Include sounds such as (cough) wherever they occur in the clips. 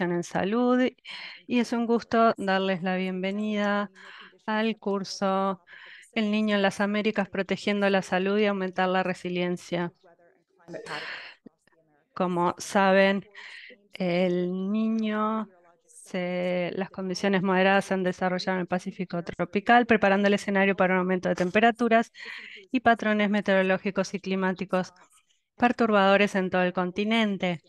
en Salud y es un gusto darles la bienvenida al curso El Niño en las Américas, protegiendo la salud y aumentar la resiliencia. Como saben, el niño las condiciones moderadas se han desarrollado en el Pacífico tropical, preparando el escenario para un aumento de temperaturas y patrones meteorológicos y climáticos perturbadores en todo el continente.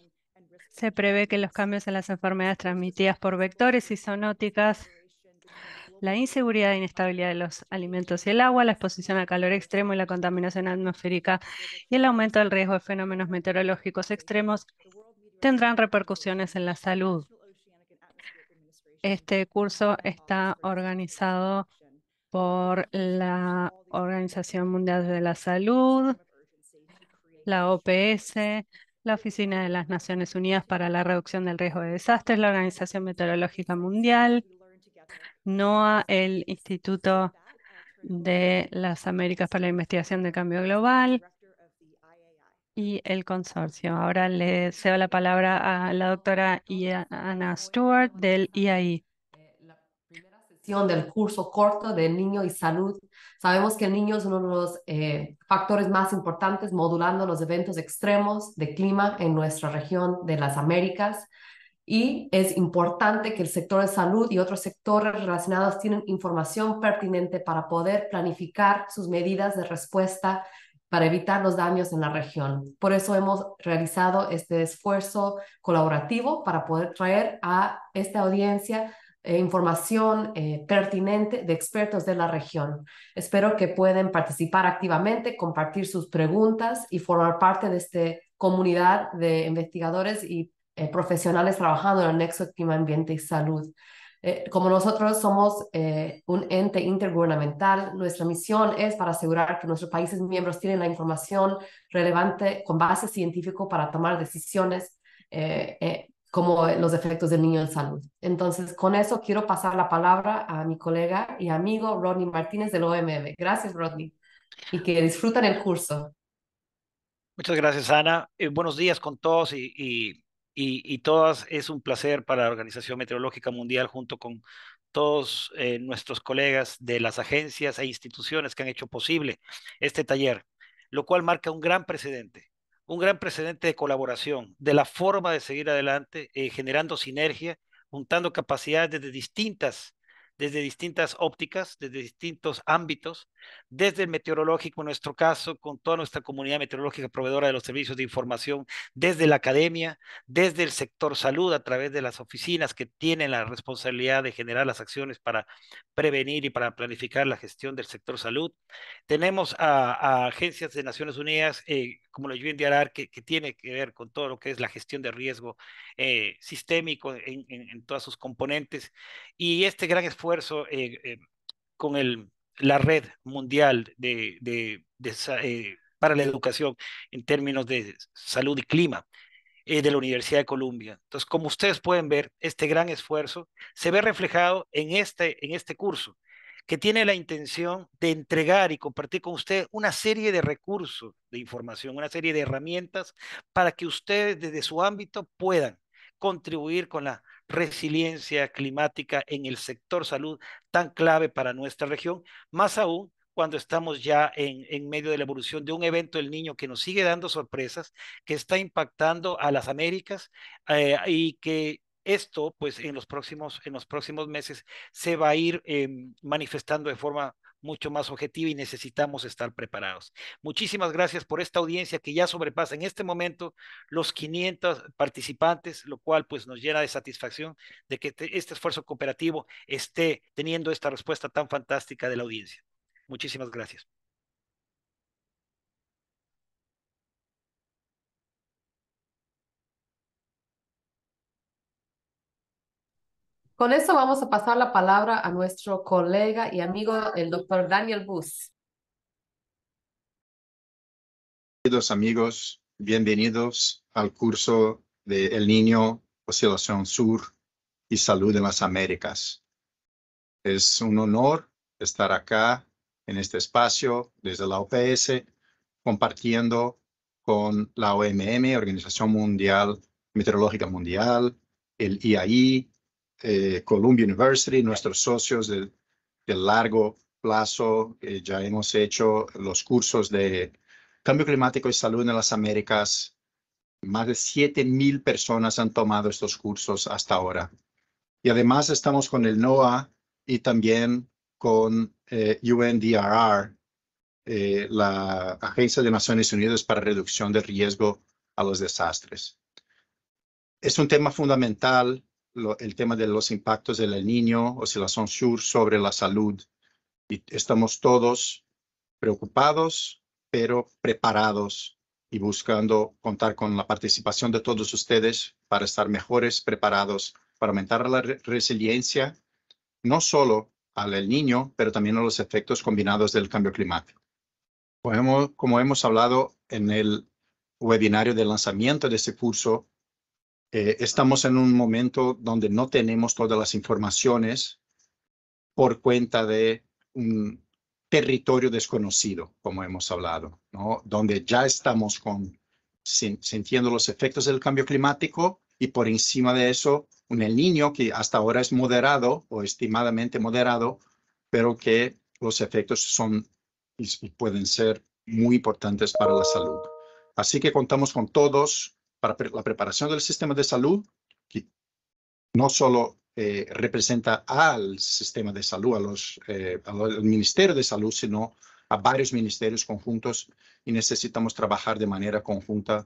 Se prevé que los cambios en las enfermedades transmitidas por vectores y zoonóticas, la inseguridad e inestabilidad de los alimentos y el agua, la exposición al calor extremo y la contaminación atmosférica y el aumento del riesgo de fenómenos meteorológicos extremos tendrán repercusiones en la salud. Este curso está organizado por la Organización Mundial de la Salud, la OPS, la Oficina de las Naciones Unidas para la Reducción del Riesgo de Desastres, la Organización Meteorológica Mundial, NOAA, el Instituto de las Américas para la Investigación de Cambio Global y el consorcio. Ahora le cedo la palabra a la doctora Ana Stewart del IAI del curso corto de niño y salud. Sabemos que el niño es uno de los eh, factores más importantes modulando los eventos extremos de clima en nuestra región de las Américas. Y es importante que el sector de salud y otros sectores relacionados tienen información pertinente para poder planificar sus medidas de respuesta para evitar los daños en la región. Por eso hemos realizado este esfuerzo colaborativo para poder traer a esta audiencia eh, información eh, pertinente de expertos de la región. Espero que puedan participar activamente, compartir sus preguntas y formar parte de esta comunidad de investigadores y eh, profesionales trabajando en el nexo clima, ambiente y salud. como nosotros somos un ente intergubernamental, nuestra misión es para asegurar que nuestros países miembros tienen la información relevante con base científica para tomar decisiones como los efectos del niño en salud. Entonces, con eso quiero pasar la palabra a mi colega y amigo Rodney Martínez del OMM. Gracias, Rodney, y que disfruten el curso. Muchas gracias, Ana. Eh, buenos días con todos y, y, y, todas. Es un placer para la Organización Meteorológica Mundial junto con todos eh, nuestros colegas de las agencias e instituciones que han hecho posible este taller, lo cual marca un gran precedente un gran precedente de colaboración, de la forma de seguir adelante, eh, generando sinergia, juntando capacidades desde distintas, desde distintas ópticas, desde distintos ámbitos, desde el meteorológico, en nuestro caso, con toda nuestra comunidad meteorológica proveedora de los servicios de información, desde la academia, desde el sector salud, a través de las oficinas que tienen la responsabilidad de generar las acciones para prevenir y para planificar la gestión del sector salud. Tenemos a, agencias de Naciones Unidas. Eh, como lo de que, que, tiene que ver con todo lo que es la gestión de riesgo eh, sistémico en, todas sus componentes, y este gran esfuerzo eh, eh, con el, la red mundial de, para la educación en términos de salud y clima de la Universidad de Columbia. Entonces, como ustedes pueden ver, este gran esfuerzo se ve reflejado en este, en este curso que tiene la intención de entregar y compartir con usted una serie de recursos de información, una serie de herramientas para que ustedes desde su ámbito puedan contribuir con la resiliencia climática en el sector salud tan clave para nuestra región, más aún cuando estamos ya en, medio de la evolución de un evento del niño que nos sigue dando sorpresas, que está impactando a las Américas eh, y que esto, pues en los próximos, en los próximos meses se va a ir em, manifestando de forma mucho más objetiva y necesitamos estar preparados. Muchísimas gracias por esta audiencia que ya sobrepasa en este momento los 500 participantes, lo cual pues nos llena de satisfacción de que este esfuerzo cooperativo esté teniendo esta respuesta tan fantástica de la audiencia. Muchísimas gracias. Con eso vamos a pasar la palabra a nuestro colega y amigo, el doctor Daniel Bus. Queridos amigos, bienvenidos al curso de El Niño, Oscilación Sur y Salud en las Américas. Es un honor estar acá en este espacio desde la OPS compartiendo con la OMM, Organización Mundial Meteorológica Mundial, el IAI, eh, Columbia University, nuestros socios de, largo plazo. ya hemos hecho los cursos de cambio climático y salud en las Américas. Más de 7.000 personas han tomado estos cursos hasta ahora. Y además estamos con el NOAA y también con eh, UNDRR, eh, la Agencia de Naciones Unidas para Reducción de Riesgo a los Desastres. Es un tema fundamental el tema de los impactos del niño, o si son sur sobre la salud. Y estamos todos preocupados, pero preparados y buscando contar con la participación de todos ustedes para estar mejores preparados, para aumentar la resiliencia, no solo al niño, pero también a los efectos combinados del cambio climático. Como como hemos hablado en el webinario de lanzamiento de este curso, eh, estamos en un momento donde no tenemos todas las informaciones por cuenta de un territorio desconocido, como hemos hablado, ¿no? donde ya estamos con, sintiendo los efectos del cambio climático y por encima de eso un El Niño que hasta ahora es moderado o estimadamente moderado, pero que los efectos son y pueden ser muy importantes para la salud. Así que contamos con todos para la preparación del sistema de salud, que no solo eh, representa al sistema de salud, a los, eh, al Ministerio de Salud, sino a varios ministerios conjuntos y necesitamos trabajar de manera conjunta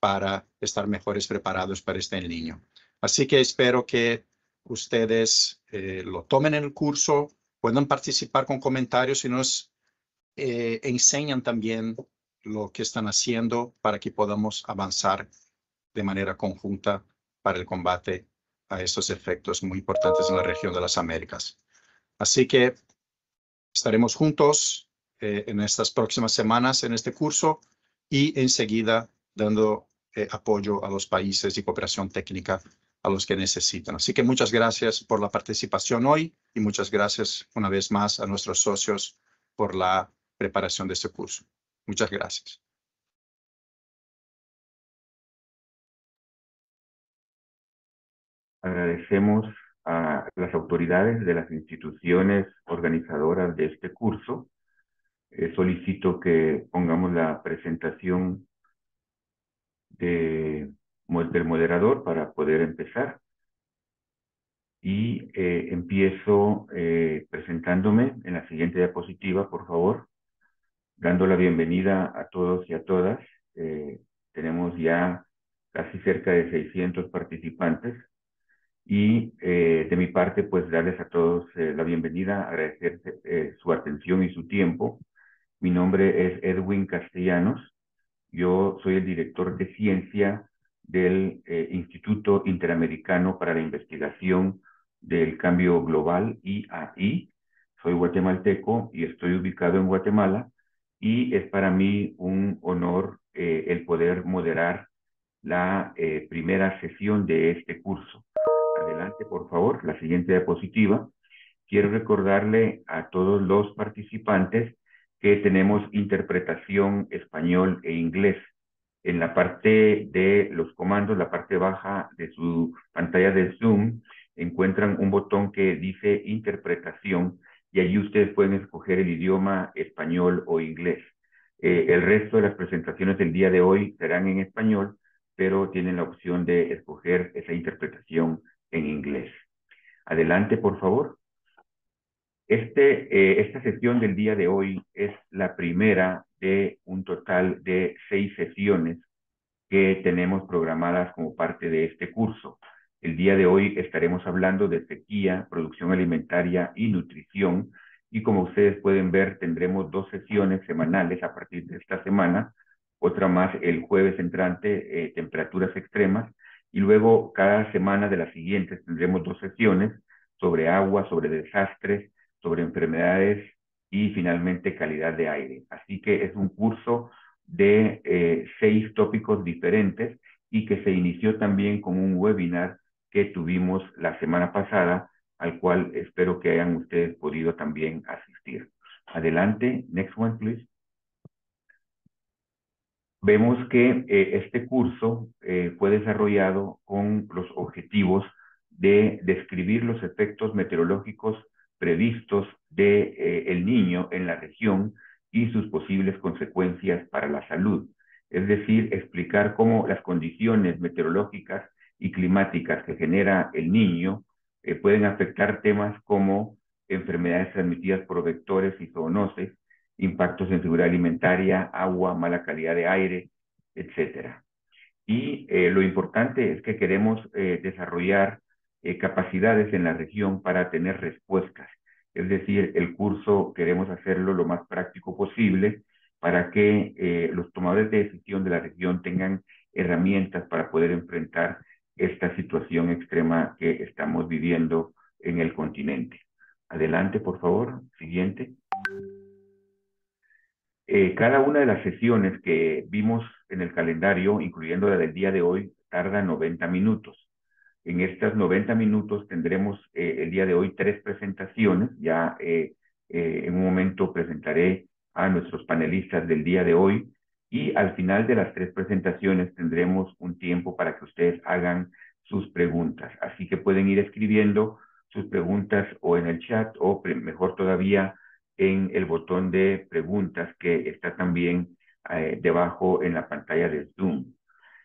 para estar mejores preparados para este niño. Así que espero que ustedes eh, lo tomen en el curso, puedan participar con comentarios y nos enseñan también lo que están haciendo para que podamos avanzar de manera conjunta para el combate a estos efectos muy importantes en la región de las Américas. Así que estaremos juntos eh, en estas próximas semanas en este curso y enseguida dando eh, apoyo a los países y cooperación técnica a los que necesitan. Así que muchas gracias por la participación hoy y muchas gracias una vez más a nuestros socios por la preparación de este curso. Muchas gracias. agradecemos a las autoridades de las instituciones organizadoras de este curso. Eh, solicito que pongamos la presentación de, del moderador para poder empezar. Y eh, empiezo eh, presentándome en la siguiente diapositiva, por favor, dando la bienvenida a todos y a todas. tenemos ya casi cerca de 600 participantes y eh, de mi parte, pues darles a todos eh, la bienvenida, agradecer eh, su atención y su tiempo. Mi nombre es Edwin Castellanos. Yo soy el director de ciencia del eh, Instituto Interamericano para la Investigación del Cambio Global, IAI. Soy guatemalteco y estoy ubicado en Guatemala y es para mí un honor el poder moderar la primera sesión de este curso. Adelante, por favor, la siguiente diapositiva. Quiero recordarle a todos los participantes que tenemos interpretación español e inglés. En la parte de los comandos, la parte baja de su pantalla de Zoom, encuentran un botón que dice interpretación y allí ustedes pueden escoger el idioma español o inglés. Eh, el resto de las presentaciones del día de hoy serán en español, pero tienen la opción de escoger esa interpretación Adelante, por favor. Este, eh, esta sesión del día de hoy es la primera de un total de seis sesiones que tenemos programadas como parte de este curso. El día de hoy estaremos hablando de sequía, producción alimentaria y nutrición. Y como ustedes pueden ver, tendremos dos sesiones semanales a partir de esta semana, otra más el jueves entrante, eh, temperaturas extremas, y luego cada semana de las siguientes tendremos dos sesiones sobre agua, sobre desastres, sobre enfermedades y finalmente calidad de aire. Así que es un curso de eh, seis tópicos diferentes y que se inició también con un webinar que tuvimos la semana pasada, al cual espero que hayan ustedes podido también asistir. Adelante, next one, please vemos que eh, este curso eh, fue desarrollado con los objetivos de describir los efectos meteorológicos previstos de eh, el niño en la región y sus posibles consecuencias para la salud, es decir, explicar cómo las condiciones meteorológicas y climáticas que genera el niño pueden afectar temas como enfermedades transmitidas por vectores y zoonosis impactos en seguridad alimentaria, agua, mala calidad de aire, etc. Y eh, lo importante es que queremos eh, desarrollar eh, capacidades en la región para tener respuestas. Es decir, el curso queremos hacerlo lo más práctico posible para que los tomadores de decisión de la región tengan herramientas para poder enfrentar esta situación extrema que estamos viviendo en el continente. Adelante, por favor. Siguiente. Eh, cada una de las sesiones que vimos en el calendario, incluyendo la del día de hoy, tarda 90 minutos. En estas 90 minutos tendremos eh, el día de hoy tres presentaciones. Ya eh, en un momento presentaré a nuestros panelistas del día de hoy y al final de las tres presentaciones tendremos un tiempo para que ustedes hagan sus preguntas. Así que pueden ir escribiendo sus preguntas o en el chat o mejor todavía en el botón de preguntas que está también eh, debajo en la pantalla de Zoom.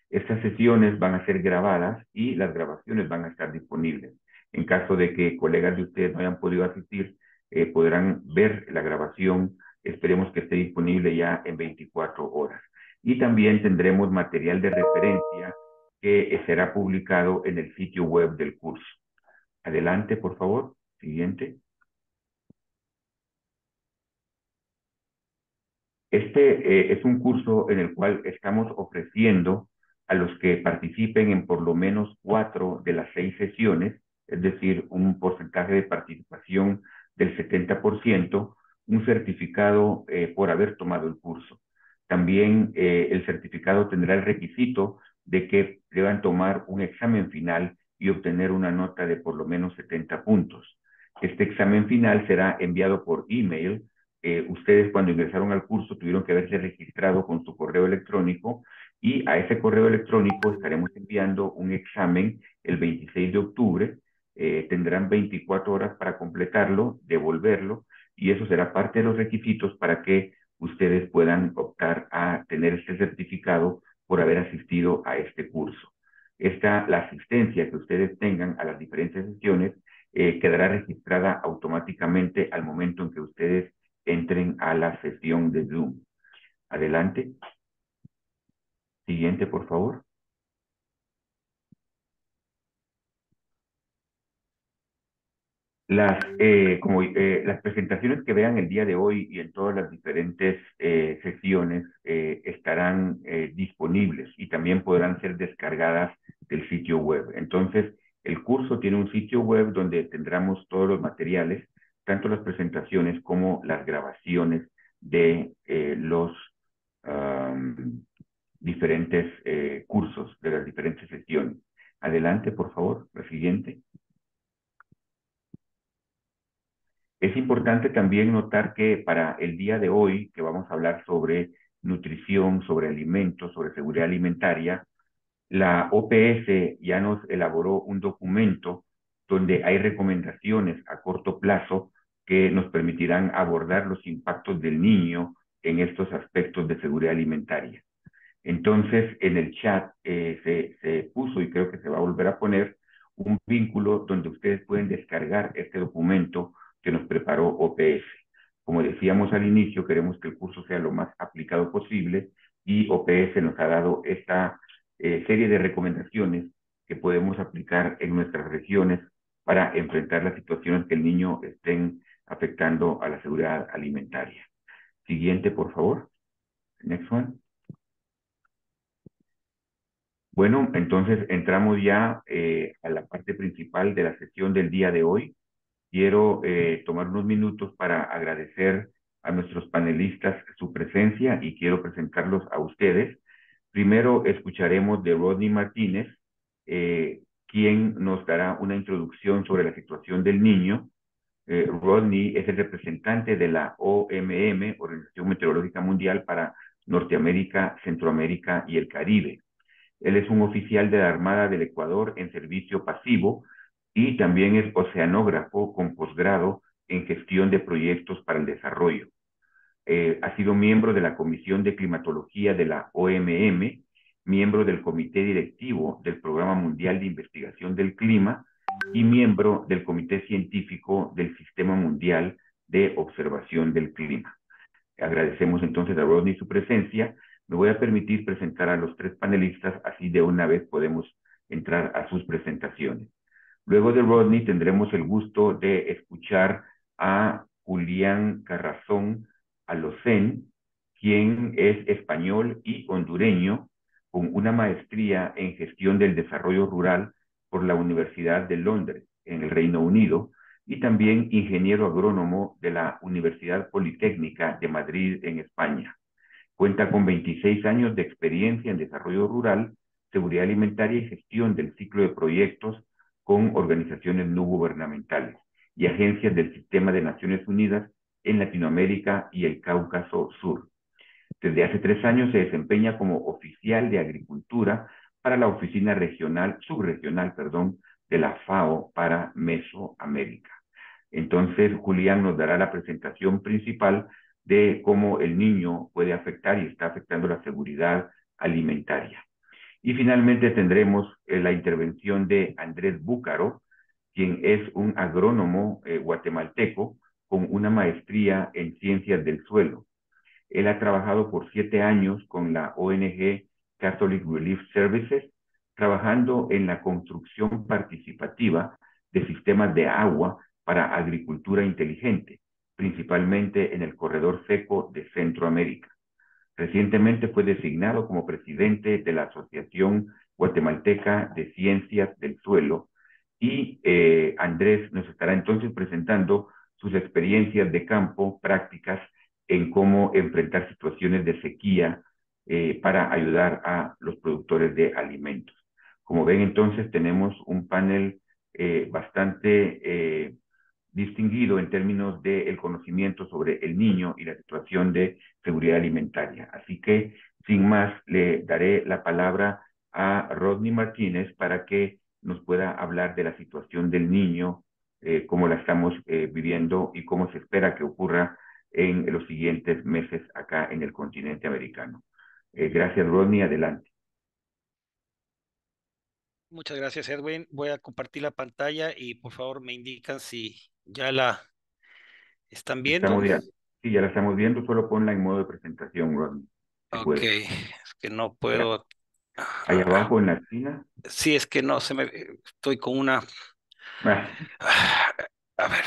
Estas sesiones van a ser grabadas y las grabaciones van a estar disponibles. En caso de que colegas de ustedes no hayan podido asistir, eh, podrán ver la grabación. Esperemos que esté disponible ya en 24 horas. Y también tendremos material de referencia que será publicado en el sitio web del curso. Adelante, por favor. Siguiente. Este eh, es un curso en el cual estamos ofreciendo a los que participen en por lo menos cuatro de las seis sesiones, es decir, un porcentaje de participación del 70%, un certificado eh, por haber tomado el curso. También eh, el certificado tendrá el requisito de que deban tomar un examen final y obtener una nota de por lo menos 70 puntos. Este examen final será enviado por email eh, ustedes cuando ingresaron al curso tuvieron que haberse registrado con su correo electrónico y a ese correo electrónico estaremos enviando un examen el 26 de octubre. Eh, tendrán 24 horas para completarlo, devolverlo y eso será parte de los requisitos para que ustedes puedan optar a tener este certificado por haber asistido a este curso. Esta, la asistencia que ustedes tengan a las diferentes sesiones eh, quedará registrada automáticamente al momento en que ustedes entren a la sesión de Zoom. Adelante. Siguiente, por favor. Las, eh, como, eh, las presentaciones que vean el día de hoy y en todas las diferentes eh, sesiones estarán disponibles y también podrán ser descargadas del sitio web. Entonces, el curso tiene un sitio web donde tendremos todos los materiales tanto las presentaciones como las grabaciones de eh, los diferentes eh, cursos, de las diferentes sesiones. Adelante, por favor, la siguiente. Es importante también notar que para el día de hoy, que vamos a hablar sobre nutrición, sobre alimentos, sobre seguridad alimentaria, la OPS ya nos elaboró un documento donde hay recomendaciones a corto plazo que nos permitirán abordar los impactos del niño en estos aspectos de seguridad alimentaria. Entonces, en el chat eh, se, puso y creo que se va a volver a poner un vínculo donde ustedes pueden descargar este documento que nos preparó OPS. Como decíamos al inicio, queremos que el curso sea lo más aplicado posible y OPS nos ha dado esta eh, serie de recomendaciones que podemos aplicar en nuestras regiones para enfrentar las situaciones que el niño en afectando a la seguridad alimentaria. Siguiente, por favor. Next one. Bueno, entonces entramos ya eh, a la parte principal de la sesión del día de hoy. Quiero eh, tomar unos minutos para agradecer a nuestros panelistas su presencia y quiero presentarlos a ustedes. Primero escucharemos de Rodney Martínez, eh, quien nos dará una introducción sobre la situación del niño eh, Rodney es el representante de la OMM, Organización Meteorológica Mundial para Norteamérica, Centroamérica y el Caribe. Él es un oficial de la Armada del Ecuador en servicio pasivo y también es oceanógrafo con posgrado en gestión de proyectos para el desarrollo. Eh, ha sido miembro de la Comisión de Climatología de la OMM, miembro del Comité Directivo del Programa Mundial de Investigación del Clima, y miembro del Comité Científico del Sistema Mundial de Observación del Clima. Agradecemos entonces a Rodney su presencia. Me voy a permitir presentar a los tres panelistas, así de una vez podemos entrar a sus presentaciones. Luego de Rodney tendremos el gusto de escuchar a Julián Carrazón Alocen, quien es español y hondureño, con una maestría en gestión del desarrollo rural por la Universidad de Londres, en el Reino Unido, y también ingeniero agrónomo de la Universidad Politécnica de Madrid, en España. Cuenta con 26 años de experiencia en desarrollo rural, seguridad alimentaria y gestión del ciclo de proyectos con organizaciones no gubernamentales y agencias del sistema de Naciones Unidas en Latinoamérica y el Cáucaso Sur. Desde hace tres años se desempeña como oficial de agricultura para la Oficina Regional, Subregional, perdón, de la FAO para Mesoamérica. Entonces, Julián nos dará la presentación principal de cómo el niño puede afectar y está afectando la seguridad alimentaria. Y finalmente tendremos eh, la intervención de Andrés Búcaro, quien es un agrónomo eh, guatemalteco con una maestría en ciencias del suelo. Él ha trabajado por siete años con la ONG Catholic Relief Services, trabajando en la construcción participativa de sistemas de agua para agricultura inteligente, principalmente en el corredor seco de Centroamérica. Recientemente fue designado como presidente de la Asociación Guatemalteca de Ciencias del Suelo y eh, Andrés nos estará entonces presentando sus experiencias de campo, prácticas en cómo enfrentar situaciones de sequía, eh, para ayudar a los productores de alimentos. Como ven, entonces tenemos un panel eh, bastante eh, distinguido en términos del conocimiento sobre el niño y la situación de seguridad alimentaria. Así que, sin más, le daré la palabra a Rodney Martínez para que nos pueda hablar de la situación del niño, cómo la estamos viviendo y cómo se espera que ocurra en los siguientes meses acá en el continente americano. Eh, gracias, Rodney. Adelante. Muchas gracias, Edwin. Voy a compartir la pantalla y por favor me indican si ya la están viendo. Estamos sí, ya la estamos viendo. Solo ponla en modo de presentación, Rodney. ok, es que no puedo. Ahí abajo en la esquina. Sí, es que no, se me estoy con una. Ah. A ver,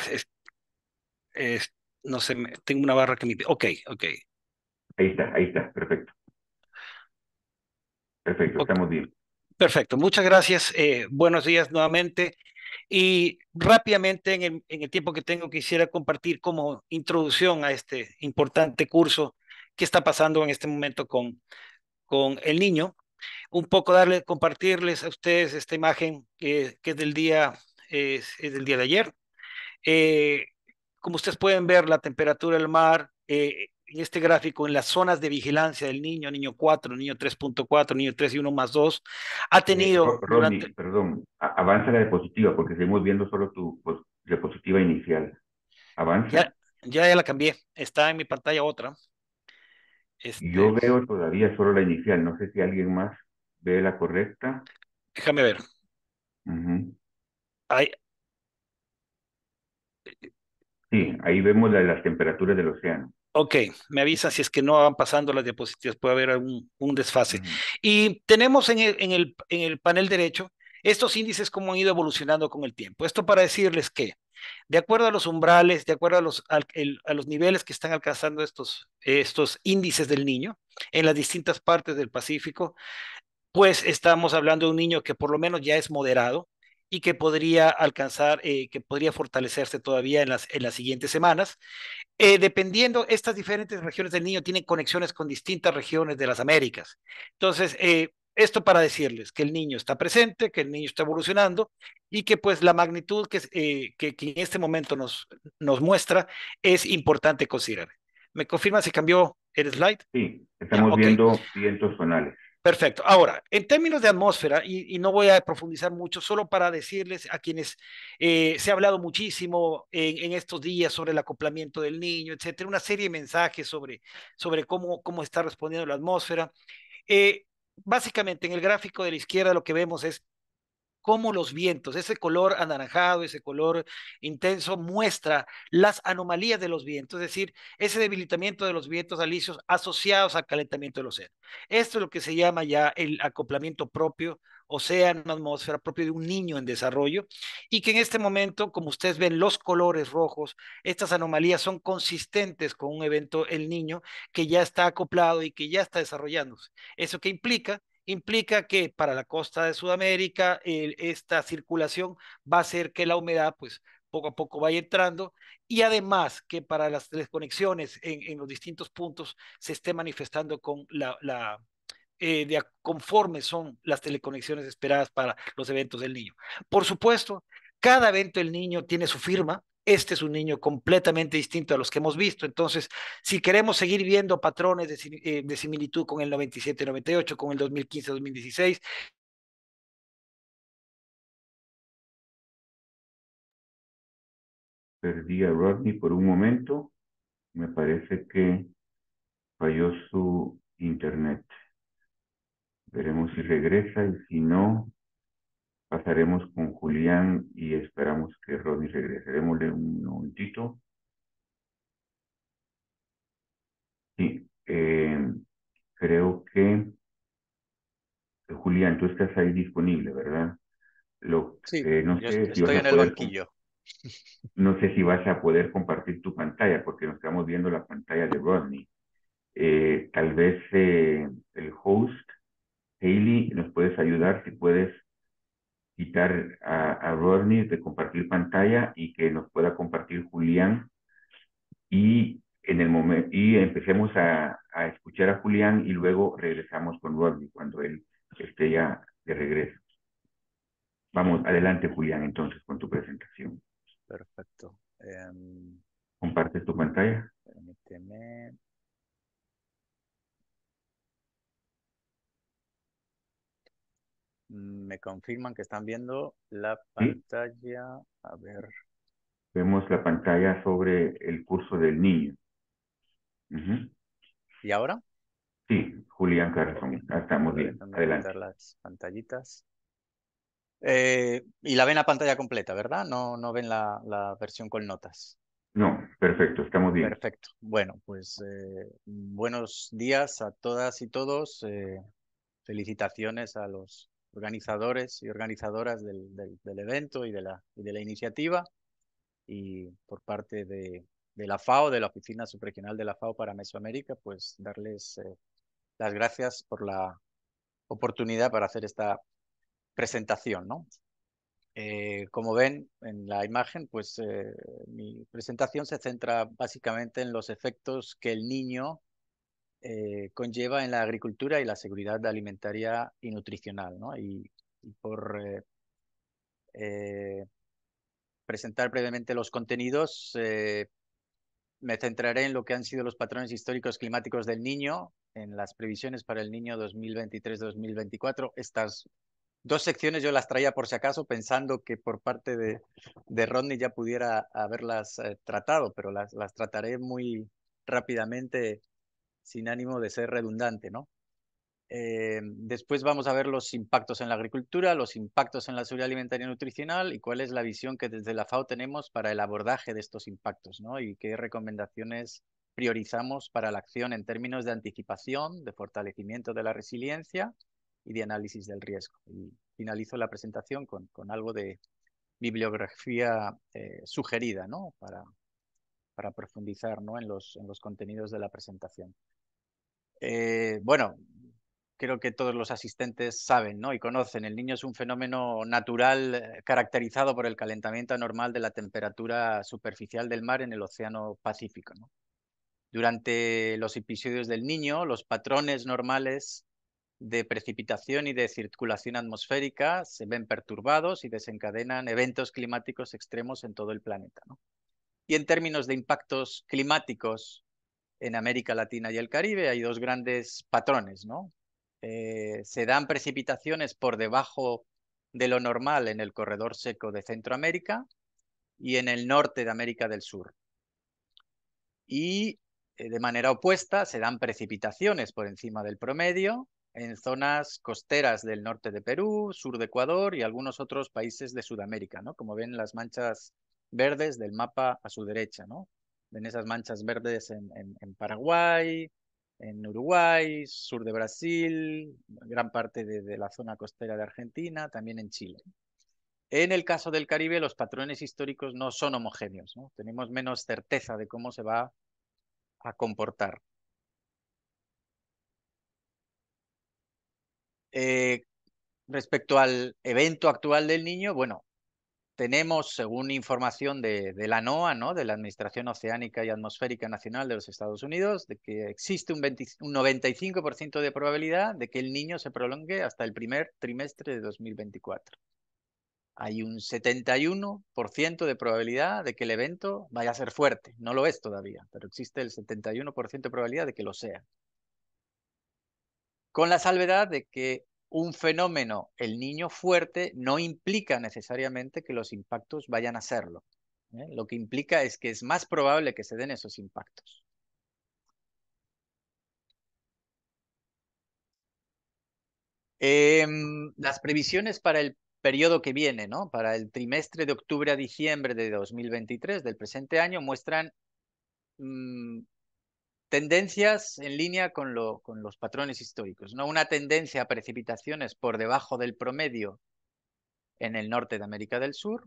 es... no sé, tengo una barra que me. Ok, ok. Ahí está, ahí está, perfecto. Perfecto, estamos bien. Perfecto, muchas gracias. Eh, buenos días nuevamente. Y rápidamente, en el, tiempo que tengo, quisiera compartir como introducción a este importante curso que está pasando en este momento con, con el niño. Un poco darle, compartirles a ustedes esta imagen que es del día, es del día de ayer. Eh, como ustedes pueden ver, la temperatura del mar eh, en este gráfico, en las zonas de vigilancia del niño, niño 4, niño 3.4, niño 3 y 1 más 2, ha eh, tenido... Eh, perdón, avanza la diapositiva porque seguimos viendo solo tu pues, diapositiva inicial. Avanza. Ya, ya, la cambié, está en mi pantalla otra. Yo este, veo todavía solo la inicial, no sé si alguien más ve la correcta. Déjame ver. Ahí... Sí, ahí vemos las temperaturas del océano. Ok, me avisan si es que no van pasando las diapositivas, puede haber algún un desfase. Y tenemos en el, panel derecho estos índices cómo han ido evolucionando con el tiempo. Esto para decirles que, de acuerdo a los umbrales, de acuerdo a los, los niveles que están alcanzando estos, estos índices del niño en las distintas partes del Pacífico, pues estamos hablando de un niño que por lo menos ya es moderado y que podría alcanzar, eh, que podría fortalecerse todavía en las, en las siguientes semanas. Eh, dependiendo, estas diferentes regiones del niño tienen conexiones con distintas regiones de las Américas. Entonces, eh, esto para decirles que el niño está presente, que el niño está evolucionando y que pues la magnitud que, eh, que, en este momento nos, nos muestra es importante considerar. ¿Me confirma si cambió el slide? Sí, estamos viendo vientos zonales. Perfecto. Ahora, en términos de atmósfera, y, no voy a profundizar mucho, solo para decirles a quienes eh, se ha hablado muchísimo en, estos días sobre el acoplamiento del niño, etcétera, una serie de mensajes sobre, sobre cómo, cómo está respondiendo la atmósfera. Eh, básicamente, en el gráfico de la izquierda lo que vemos es cómo los vientos, ese color anaranjado, ese color intenso, muestra las anomalías de los vientos, es decir, ese debilitamiento de los vientos alisios asociados al calentamiento del océano. Esto es lo que se llama ya el acoplamiento propio o sea, océano, atmósfera propia de un niño en desarrollo y que en este momento, como ustedes ven, los colores rojos, estas anomalías son consistentes con un evento el niño que ya está acoplado y que ya está desarrollándose. ¿Eso que implica? implica que para la costa de Sudamérica esta circulación va a hacer que la humedad pues poco a poco vaya entrando y además que para las teleconexiones en, los distintos puntos se esté manifestando con la, eh, conforme son las teleconexiones esperadas para los eventos del niño. Por supuesto, cada evento del niño tiene su firma, este es un niño completamente distinto a los que hemos visto. Entonces, si queremos seguir viendo patrones de, eh, similitud con el 97-98, con el 2015-2016, perdí a Rodney por un momento. Me parece que falló su internet. Veremos si regresa y si no, pasaremos con Julián y esperamos que Rodney regrese. Démosle un momentito. Sí, em, creo que Julián, tú estás ahí disponible, ¿verdad? Lo, sí, no sé estoy si vas en a el poder, banquillo. (laughs) No sé si vas a poder compartir tu pantalla, porque nos estamos viendo la pantalla de Rodney. Eh, tal vez eh, el host, Hayley, nos puedes ayudar si puedes quitar a, a Rodney de compartir pantalla y que nos pueda compartir Julián y en el momento y empecemos a, a, escuchar a Julián y luego regresamos con Rodney cuando él esté ya de regreso. Vamos, adelante Julián entonces con tu presentación. Perfecto. Em, Comparte tu pantalla? Permíteme. Me confirman que están viendo la pantalla. A ver. Vemos la pantalla sobre el curso del niño. ¿Y ahora? Sí, Julián Carson. Estamos bien. Adelante. Las pantallitas. Eh, y la ven la pantalla completa, ¿verdad? No, no ven la, la versión con notas. No, perfecto, estamos bien. Perfecto. Bueno, pues eh, buenos días a todas y todos. Eh, felicitaciones a los organizadores y organizadoras del, evento y de, la, iniciativa, y por parte de, la FAO, de la Oficina Subregional de la FAO para Mesoamérica, pues darles eh, las gracias por la oportunidad para hacer esta presentación, ¿no? Eh, como ven en la imagen, pues eh, mi presentación se centra básicamente en los efectos que el niño eh, conlleva en la agricultura y la seguridad alimentaria y nutricional, ¿no? Y, por eh, eh, presentar brevemente los contenidos, me centraré en lo que han sido los patrones históricos climáticos del niño, en las previsiones para el niño 2023-2024. Estas dos secciones yo las traía por si acaso, pensando que por parte de, de Rodney ya pudiera haberlas tratado, pero las, las trataré muy rápidamente sin ánimo de ser redundante, ¿no? Eh, después vamos a ver los impactos en la agricultura, los impactos en la seguridad alimentaria y nutricional y cuál es la visión que desde la FAO tenemos para el abordaje de estos impactos ¿no? y qué recomendaciones priorizamos para la acción en términos de anticipación, de fortalecimiento de la resiliencia y de análisis del riesgo. Y finalizo la presentación con, algo de bibliografía eh, sugerida ¿no? para, profundizar ¿no? en los contenidos de la presentación. Eh, bueno, creo que todos los asistentes saben ¿no? y conocen. El niño es un fenómeno natural eh, caracterizado por el calentamiento anormal de la temperatura superficial del mar en el Océano Pacífico. Durante los episodios del niño, los patrones normales de precipitación y de circulación atmosférica se ven perturbados y desencadenan eventos climáticos extremos en todo el planeta. Y en términos de impactos climáticos, en América Latina y el Caribe hay dos grandes patrones, ¿no? Eh, se dan precipitaciones por debajo de lo normal en el corredor seco de Centroamérica y en el norte de América del Sur. Y eh, de manera opuesta se dan precipitaciones por encima del promedio en zonas costeras del norte de Perú, sur de Ecuador y algunos otros países de Sudamérica, ¿no? Como ven las manchas verdes del mapa a su derecha, ¿no? en esas manchas verdes en, Paraguay, en Uruguay, sur de Brasil, gran parte de, la zona costera de Argentina, también en Chile. En el caso del Caribe, los patrones históricos no son homogéneos, tenemos menos certeza de cómo se va a comportar. Eh, respecto al evento actual del niño, bueno, tenemos, según información de, la NOAA, de la Administración Oceánica y Atmosférica Nacional de los Estados Unidos, de que existe un 95% de probabilidad de que el niño se prolongue hasta el primer trimestre de 2024. Hay un 71% de probabilidad de que el evento vaya a ser fuerte. No lo es todavía, pero existe el 71% de probabilidad de que lo sea. Con la salvedad de que un fenómeno, el niño fuerte, no implica necesariamente que los impactos vayan a serlo. ¿eh? Lo que implica es que es más probable que se den esos impactos. Em, las previsiones para el periodo que viene, ¿no? para el trimestre de octubre a diciembre de 2023 del presente año, muestran mm, Tendencias en línea con, los patrones históricos. ¿no? Una tendencia a precipitaciones por debajo del promedio en el norte de América del Sur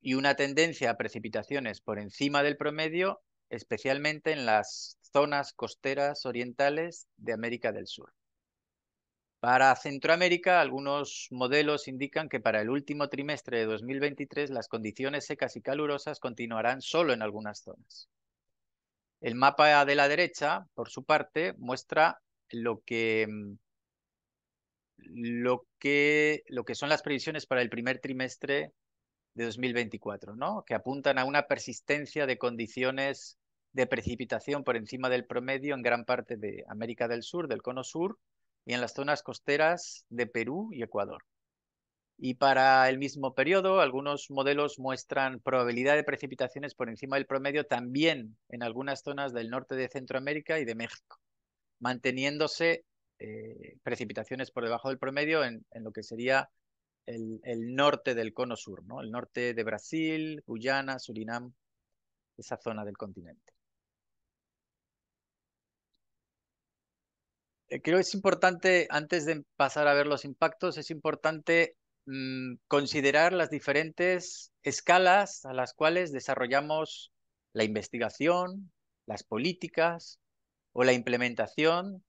y una tendencia a precipitaciones por encima del promedio, especialmente en las zonas costeras orientales de América del Sur. Para Centroamérica, algunos modelos indican que para el último trimestre de 2023 las condiciones secas y calurosas continuarán solo en algunas zonas. El mapa de la derecha, por su parte, muestra lo que, mm, lo que, lo que son las previsiones para el primer trimestre de 2024, ¿no? que apuntan a una persistencia de condiciones de precipitación por encima del promedio en gran parte de América del Sur, del Cono Sur, y en las zonas costeras de Perú y Ecuador. Y para el mismo periodo, algunos modelos muestran probabilidad de precipitaciones por encima del promedio también en algunas zonas del norte de Centroamérica y de México, manteniéndose eh, precipitaciones por debajo del promedio en, lo que sería el, norte del cono sur, ¿no? el norte de Brasil, Guyana, Surinam, esa zona del continente. Eh, creo que es importante, antes de pasar a ver los impactos, es importante Mm, considerar las diferentes escalas a las cuales desarrollamos la investigación, las políticas o la implementación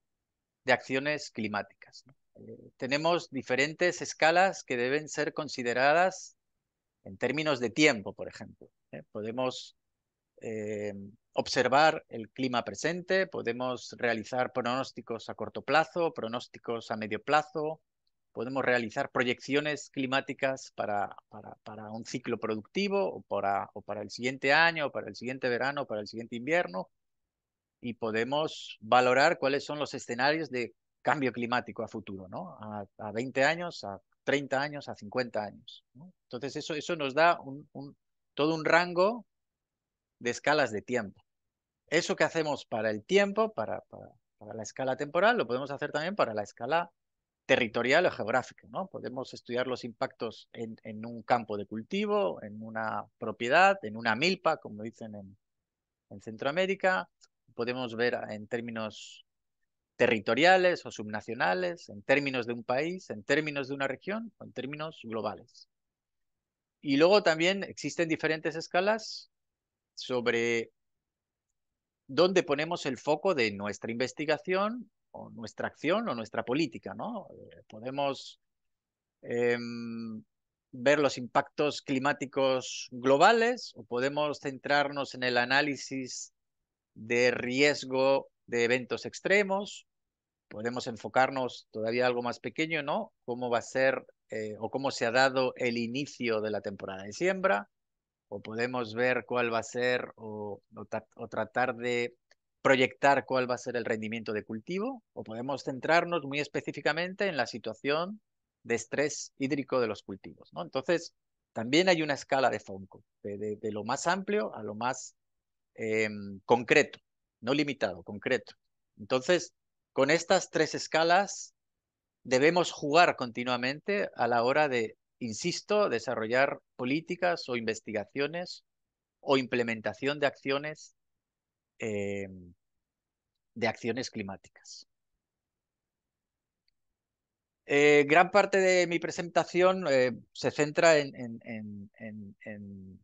de acciones climáticas. Eh, tenemos diferentes escalas que deben ser consideradas en términos de tiempo, por ejemplo. ¿eh? Podemos eh, observar el clima presente, podemos realizar pronósticos a corto plazo, pronósticos a medio plazo, podemos realizar proyecciones climáticas para, para, para un ciclo productivo o para, o para el siguiente año, o para el siguiente verano, para el siguiente invierno, y podemos valorar cuáles son los escenarios de cambio climático a futuro, ¿no? A, a 20 años, a 30 años, a 50 años. Entonces eso, eso nos da un, todo un rango de escalas de tiempo. Eso que hacemos para el tiempo, para, para la escala temporal, lo podemos hacer también para la escala territorial o geográfico. ¿no? Podemos estudiar los impactos en, un campo de cultivo, en una propiedad, en una milpa, como dicen en, en Centroamérica. Podemos ver en términos territoriales o subnacionales, en términos de un país, en términos de una región o en términos globales. Y luego también existen diferentes escalas sobre dónde ponemos el foco de nuestra investigación nuestra acción o nuestra política, ¿no? Eh, podemos em, ver los impactos climáticos globales o podemos centrarnos en el análisis de riesgo de eventos extremos, podemos enfocarnos todavía algo más pequeño, ¿no? Cómo va a ser eh, o cómo se ha dado el inicio de la temporada de siembra, o podemos ver cuál va a ser o tratar de proyectar cuál va a ser el rendimiento de cultivo o podemos centrarnos muy específicamente en la situación de estrés hídrico de los cultivos. ¿no? Entonces, también hay una escala de FONCO, de, lo más amplio a lo más em, concreto, no limitado, concreto. Entonces, con estas tres escalas debemos jugar continuamente a la hora de, insisto, desarrollar políticas o investigaciones o implementación de acciones Em, de acciones climáticas. Eh, gran parte de mi presentación eh, se centra en, en,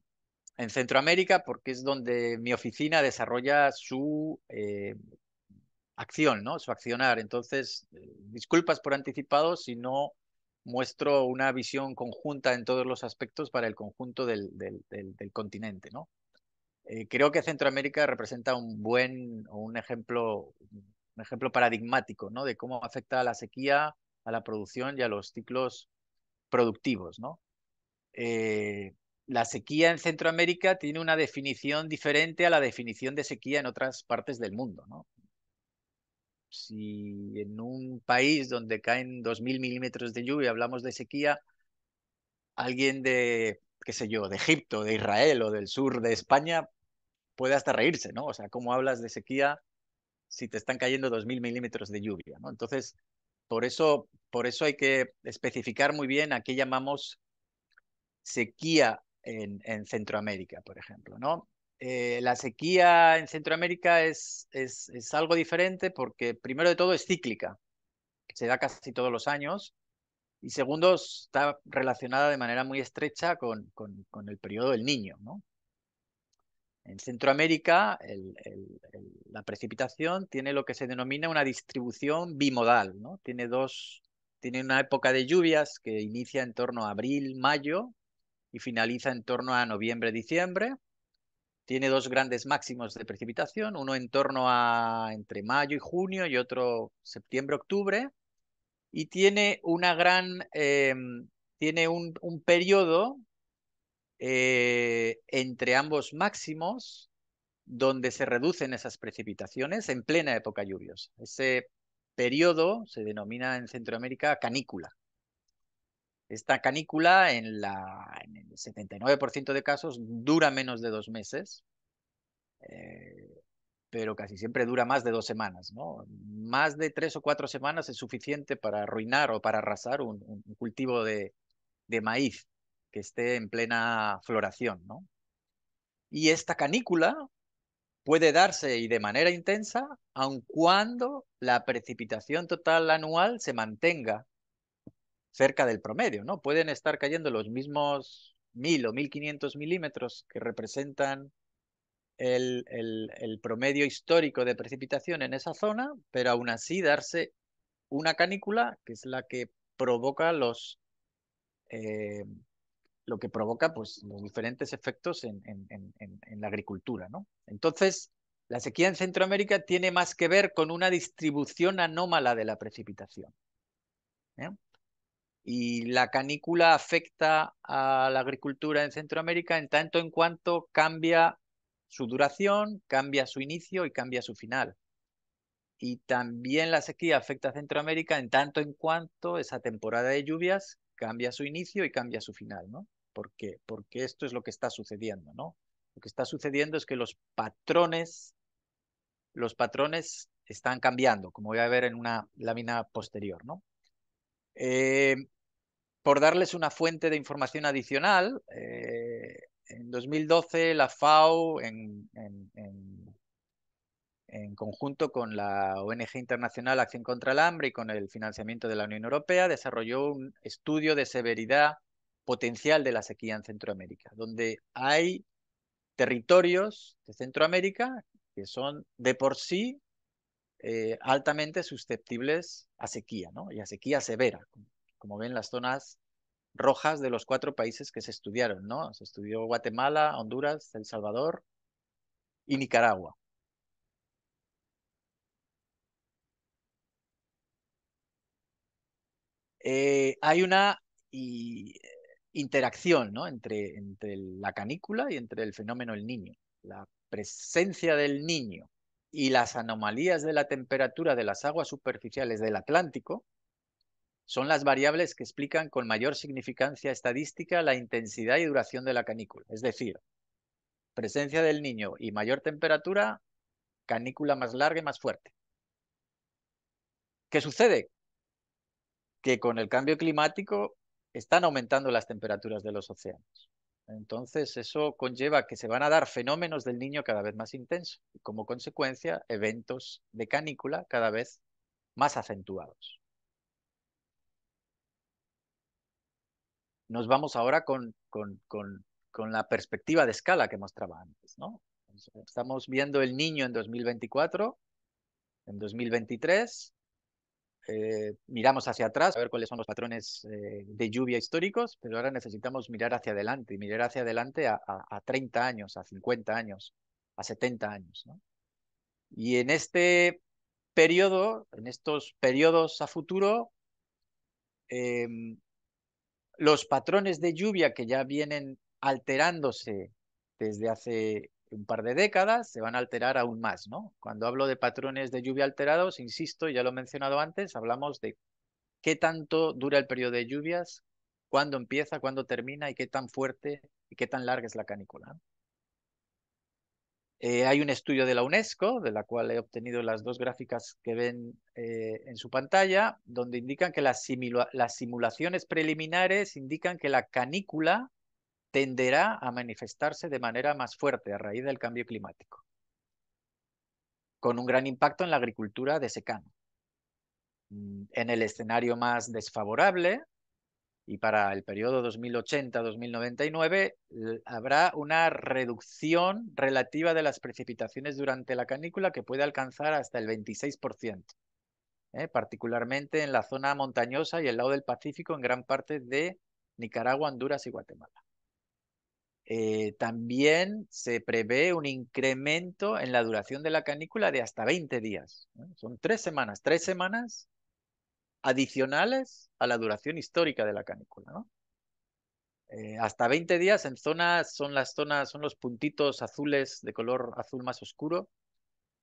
Centroamérica porque es donde mi oficina desarrolla su eh, acción, ¿no? su accionar. Entonces, disculpas por anticipado si no muestro una visión conjunta en todos los aspectos para el conjunto del, del, del continente. ¿no? Eh, creo que Centroamérica representa un buen, un ejemplo, un ejemplo paradigmático, ¿no? De cómo afecta a la sequía, a la producción y a los ciclos productivos, ¿no? Eh, la sequía en Centroamérica tiene una definición diferente a la definición de sequía en otras partes del mundo, ¿no? Si en un país donde caen 2.000 milímetros de lluvia hablamos de sequía, alguien de, qué sé yo, de Egipto, de Israel o del sur de España puede hasta reírse, ¿no? O sea, ¿cómo hablas de sequía si te están cayendo 2.000 milímetros de lluvia, ¿no? Entonces, por eso, por eso hay que especificar muy bien a qué llamamos sequía en, Centroamérica, por ejemplo, ¿no? Eh, la sequía en Centroamérica es, es, algo diferente porque, primero de todo, es cíclica. Se da casi todos los años. Y segundo, está relacionada de manera muy estrecha con, con, con el periodo del niño. ¿no? En Centroamérica, la precipitación tiene lo que se denomina una distribución bimodal, ¿no? Tiene dos, tiene una época de lluvias que inicia en torno a abril, mayo y finaliza en torno a noviembre, diciembre. Tiene dos grandes máximos de precipitación, uno en torno a entre mayo y junio y otro septiembre, octubre. Y tiene una gran, em, tiene un, un periodo eh, entre ambos máximos donde se reducen esas precipitaciones en plena época lluviosa. Ese periodo se denomina en Centroamérica canícula. Esta canícula en, la, el 79% de casos dura menos de dos meses, eh, pero casi siempre dura más de dos semanas. ¿no? Más de tres o cuatro semanas es suficiente para arruinar o para arrasar un, cultivo de maíz que esté en plena floración. ¿no? Y esta canícula puede darse y de manera intensa, aun cuando la precipitación total anual se mantenga cerca del promedio, ¿no? Pueden estar cayendo los mismos 1000 o 1500 milímetros que representan el, promedio histórico de precipitación en esa zona, pero aún así darse una canícula, que es la que provoca los, eh, lo que provoca pues, los diferentes efectos en, la agricultura. ¿no? Entonces, la sequía en Centroamérica tiene más que ver con una distribución anómala de la precipitación. Y la canícula afecta a la agricultura en Centroamérica en tanto en cuanto cambia su duración, cambia su inicio y cambia su final. Y también la sequía afecta a Centroamérica en tanto en cuanto esa temporada de lluvias cambia su inicio y cambia su final, ¿no? ¿Por qué? Porque esto es lo que está sucediendo, ¿no? Lo que está sucediendo es que los patrones, los patrones están cambiando, como voy a ver en una lámina posterior, ¿no? Eh, por darles una fuente de información adicional, eh, en 2012 la FAO en en conjunto con la ONG Internacional Acción contra el Hambre y con el financiamiento de la Unión Europea, desarrolló un estudio de severidad potencial de la sequía en Centroamérica, donde hay territorios de Centroamérica que son de por sí eh, altamente susceptibles a sequía, ¿no? Y a sequía severa, como, ven las zonas rojas de los cuatro países que se estudiaron, ¿no? Se estudió Guatemala, Honduras, El Salvador y Nicaragua. Eh, hay una interacción entre, entre la canícula y entre el fenómeno del niño. La presencia del niño y las anomalías de la temperatura de las aguas superficiales del Atlántico son las variables que explican con mayor significancia estadística la intensidad y duración de la canícula. Es decir, presencia del niño y mayor temperatura, canícula más larga y más fuerte. ¿Qué sucede? que con el cambio climático están aumentando las temperaturas de los océanos. Entonces, eso conlleva que se van a dar fenómenos del niño cada vez más intensos y como consecuencia eventos de canícula cada vez más acentuados. Nos vamos ahora con, la perspectiva de escala que mostraba antes. ¿no? Estamos viendo el niño en 2024, en 2023 eh, miramos hacia atrás a ver cuáles son los patrones eh, de lluvia históricos, pero ahora necesitamos mirar hacia adelante y mirar hacia adelante a, 30 años, a 50 años, a 70 años. Y en este periodo, en estos periodos a futuro, em, los patrones de lluvia que ya vienen alterándose desde hace un par de décadas se van a alterar aún más. ¿no? Cuando hablo de patrones de lluvia alterados, insisto, ya lo he mencionado antes, hablamos de qué tanto dura el periodo de lluvias, cuándo empieza, cuándo termina y qué tan fuerte y qué tan larga es la canícula. Eh, hay un estudio de la UNESCO, de la cual he obtenido las dos gráficas que ven eh, en su pantalla, donde indican que las, las simulaciones preliminares indican que la canícula tenderá a manifestarse de manera más fuerte a raíz del cambio climático, con un gran impacto en la agricultura de secano. Mm, en el escenario más desfavorable, y para el periodo 2080-2099 habrá una reducción relativa de las precipitaciones durante la canícula que puede alcanzar hasta el 26%, ¿eh? particularmente en la zona montañosa y el lado del Pacífico en gran parte de Nicaragua, Honduras y Guatemala. Eh, también se prevé un incremento en la duración de la canícula de hasta 20 días. Son tres semanas, tres semanas adicionales a la duración histórica de la canícula. Eh, hasta 20 días en zonas, son las zonas, son los puntitos azules de color azul más oscuro.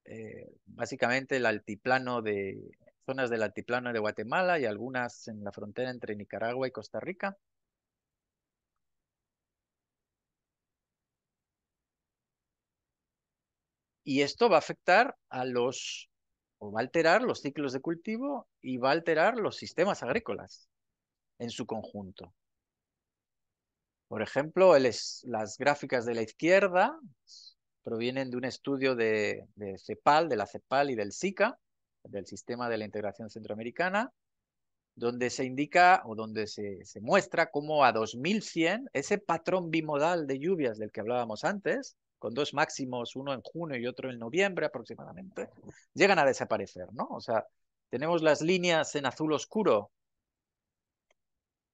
Eh, básicamente el altiplano de zonas del altiplano de Guatemala y algunas en la frontera entre Nicaragua y Costa Rica Y esto va a afectar a los, o va a alterar los ciclos de cultivo y va a alterar los sistemas agrícolas en su conjunto. Por ejemplo, las gráficas de la izquierda provienen de un estudio de, CEPAL, de la CEPAL y del SICA, del Sistema de la Integración Centroamericana, donde se indica o donde se, se muestra cómo a 2100 ese patrón bimodal de lluvias del que hablábamos antes con dos máximos, uno en junio y otro en noviembre aproximadamente, llegan a desaparecer, ¿no? O sea, tenemos las líneas en azul oscuro.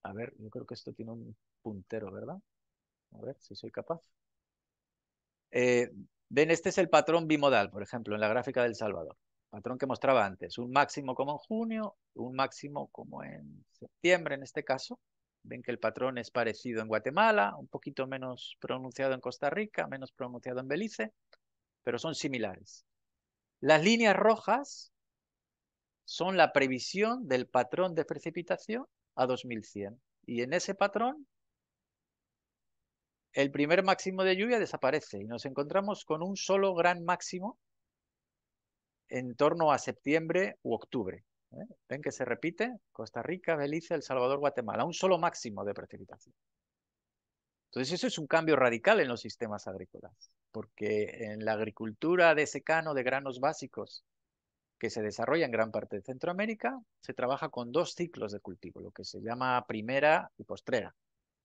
A ver, yo creo que esto tiene un puntero, ¿verdad? A ver si soy capaz. Eh, ven, este es el patrón bimodal, por ejemplo, en la gráfica del Salvador. Patrón que mostraba antes, un máximo como en junio, un máximo como en septiembre en este caso, ven que el patrón es parecido en Guatemala, un poquito menos pronunciado en Costa Rica, menos pronunciado en Belice, pero son similares. Las líneas rojas son la previsión del patrón de precipitación a 2100. Y en ese patrón, el primer máximo de lluvia desaparece y nos encontramos con un solo gran máximo en torno a septiembre u octubre. Ven que se repite Costa Rica, Belice, El Salvador, Guatemala, un solo máximo de precipitación. Entonces eso es un cambio radical en los sistemas agrícolas, porque en la agricultura de secano de granos básicos que se desarrolla en gran parte de Centroamérica, se trabaja con dos ciclos de cultivo, lo que se llama primera y postrera.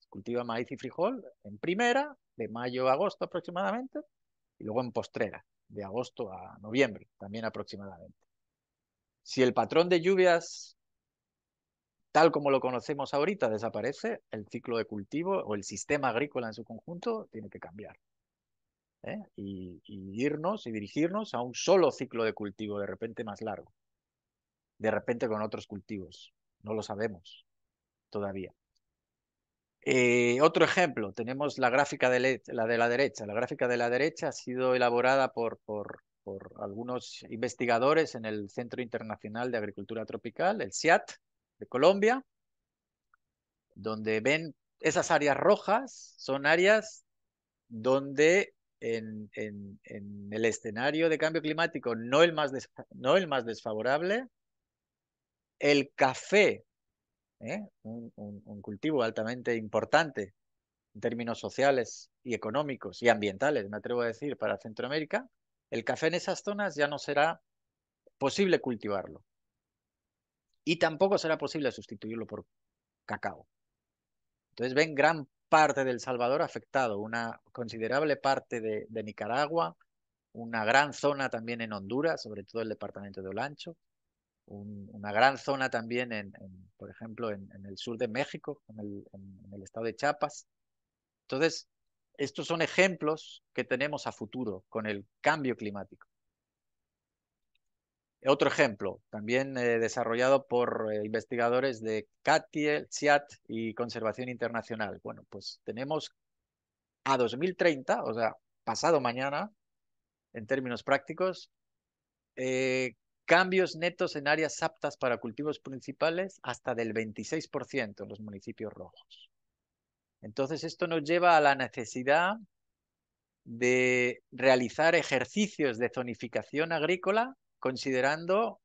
cultiva maíz y frijol en primera, de mayo a agosto aproximadamente, y luego en postrera, de agosto a noviembre también aproximadamente. Si el patrón de lluvias, tal como lo conocemos ahorita, desaparece, el ciclo de cultivo o el sistema agrícola en su conjunto tiene que cambiar. ¿eh? Y, irnos y dirigirnos a un solo ciclo de cultivo, de repente más largo. De repente con otros cultivos. No lo sabemos todavía. Eh, otro ejemplo, tenemos la gráfica de la, de la derecha. La gráfica de la derecha ha sido elaborada por, por, por algunos investigadores en el Centro Internacional de Agricultura Tropical, el CIAT, de Colombia, donde ven esas áreas rojas, son áreas donde en, el escenario de cambio climático no el más, no el más desfavorable, el café, ¿eh? un cultivo altamente importante en términos sociales y económicos y ambientales, me atrevo a decir, para Centroamérica, el café en esas zonas ya no será posible cultivarlo. Y tampoco será posible sustituirlo por cacao. Entonces ven gran parte del Salvador afectado, una considerable parte de, Nicaragua, una gran zona también en Honduras, sobre todo el departamento de Olancho, una gran zona también, por ejemplo, en, el sur de México, en el, en el estado de Chiapas. Entonces, estos son ejemplos que tenemos a futuro con el cambio climático. Otro ejemplo, también eh, desarrollado por eh, investigadores de CATIE, CIAT y Conservación Internacional. Bueno, pues tenemos a 2030, o sea, pasado mañana, en términos prácticos, eh, cambios netos en áreas aptas para cultivos principales hasta del 26% en los municipios rojos. Entonces esto nos lleva a la necesidad de realizar ejercicios de zonificación agrícola considerando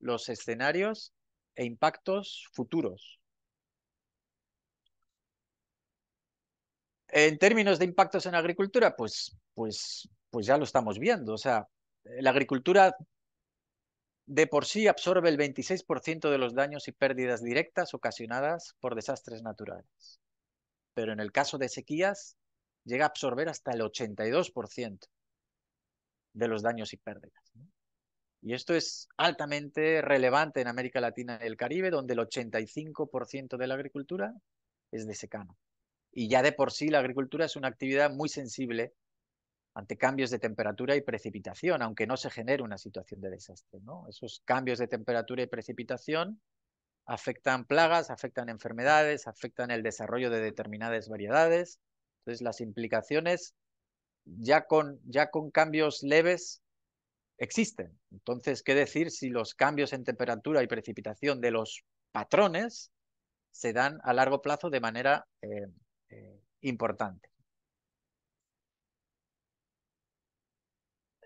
los escenarios e impactos futuros. En términos de impactos en agricultura, pues, pues, pues ya lo estamos viendo. O sea, la agricultura de por sí absorbe el 26% de los daños y pérdidas directas ocasionadas por desastres naturales pero en el caso de sequías llega a absorber hasta el 82% de los daños y pérdidas. Y esto es altamente relevante en América Latina y el Caribe, donde el 85% de la agricultura es de secano. Y ya de por sí la agricultura es una actividad muy sensible ante cambios de temperatura y precipitación, aunque no se genere una situación de desastre. ¿no? Esos cambios de temperatura y precipitación afectan plagas, afectan enfermedades, afectan el desarrollo de determinadas variedades. Entonces, las implicaciones ya con, ya con cambios leves existen. Entonces, ¿qué decir si los cambios en temperatura y precipitación de los patrones se dan a largo plazo de manera eh, eh, importante?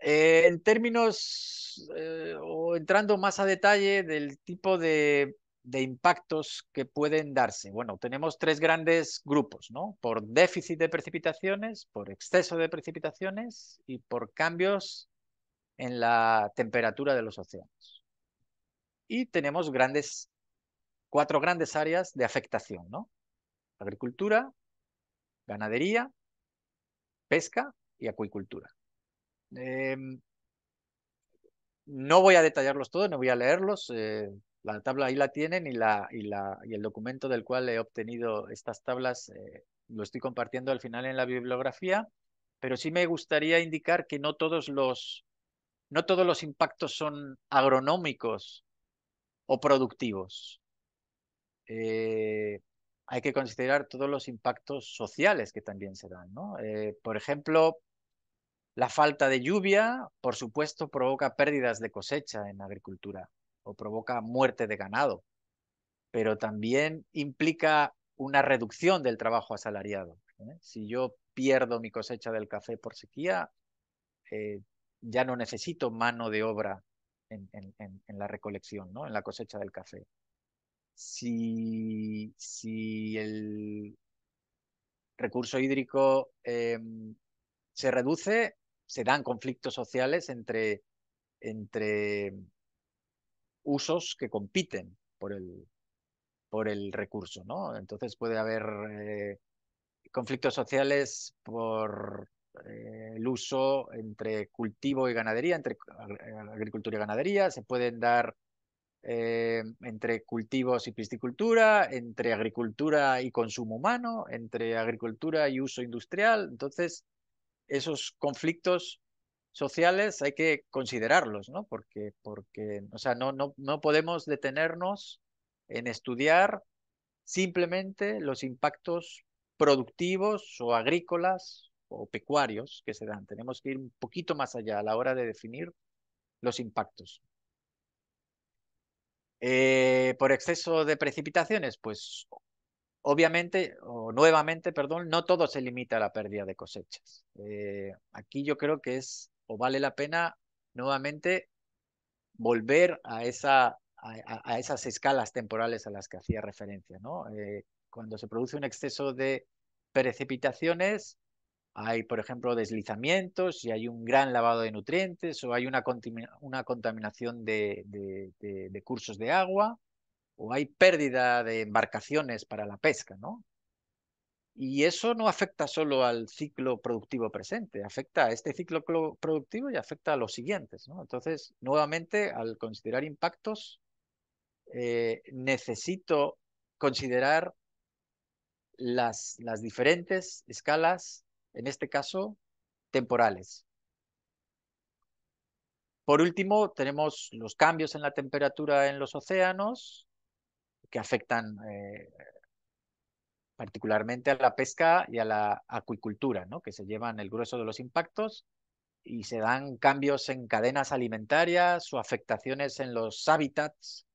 Eh, en términos o entrando más a detalle del tipo de de impactos que pueden darse? Bueno, tenemos tres grandes grupos, ¿no? Por déficit de precipitaciones, por exceso de precipitaciones y por cambios en la temperatura de los océanos. Y tenemos grandes, cuatro grandes áreas de afectación, ¿no? Agricultura, ganadería, pesca y acuicultura. Em, no voy a detallarlos todos, no voy a leerlos. Eh, la tabla ahí la tienen y, la, y, la, y el documento del cual he obtenido estas tablas eh, lo estoy compartiendo al final en la bibliografía, pero sí me gustaría indicar que no todos los, no todos los impactos son agronómicos o productivos. Eh, hay que considerar todos los impactos sociales que también se dan. Eh, por ejemplo, la falta de lluvia, por supuesto, provoca pérdidas de cosecha en la agricultura o provoca muerte de ganado, pero también implica una reducción del trabajo asalariado. ¿eh? Si yo pierdo mi cosecha del café por sequía, eh, ya no necesito mano de obra en, la recolección, ¿no? en la cosecha del café. Si, si el recurso hídrico em, se reduce, se dan conflictos sociales entre, entre usos que compiten por el, por el recurso, ¿no? Entonces puede haber eh, conflictos sociales por eh, el uso entre cultivo y ganadería, entre agricultura y ganadería, se pueden dar eh, entre cultivos y piscicultura, entre agricultura y consumo humano, entre agricultura y uso industrial. Entonces, esos conflictos sociales hay que considerarlos, ¿no? Porque, porque o sea, no, no, no podemos detenernos en estudiar simplemente los impactos productivos o agrícolas o pecuarios que se dan. Tenemos que ir un poquito más allá a la hora de definir los impactos. Eh, por exceso de precipitaciones, pues obviamente, o nuevamente, perdón, no todo se limita a la pérdida de cosechas. Eh, aquí yo creo que es o vale la pena nuevamente volver a, esa, a, esas escalas temporales a las que hacía referencia. ¿no? Eh, cuando se produce un exceso de precipitaciones, hay, por ejemplo, deslizamientos y hay un gran lavado de nutrientes o hay una, una contaminación de, de cursos de agua o hay pérdida de embarcaciones para la pesca, ¿no? Y eso no afecta solo al ciclo productivo presente, afecta a este ciclo productivo y afecta a los siguientes. Entonces, nuevamente, al considerar impactos, eh, necesito considerar las, las diferentes escalas, en este caso, temporales. Por último, tenemos los cambios en la temperatura en los océanos, que afectan eh, particularmente a la pesca y a la acuicultura, ¿no? que se llevan el grueso de los impactos y se dan cambios en cadenas alimentarias o afectaciones en los hábitats,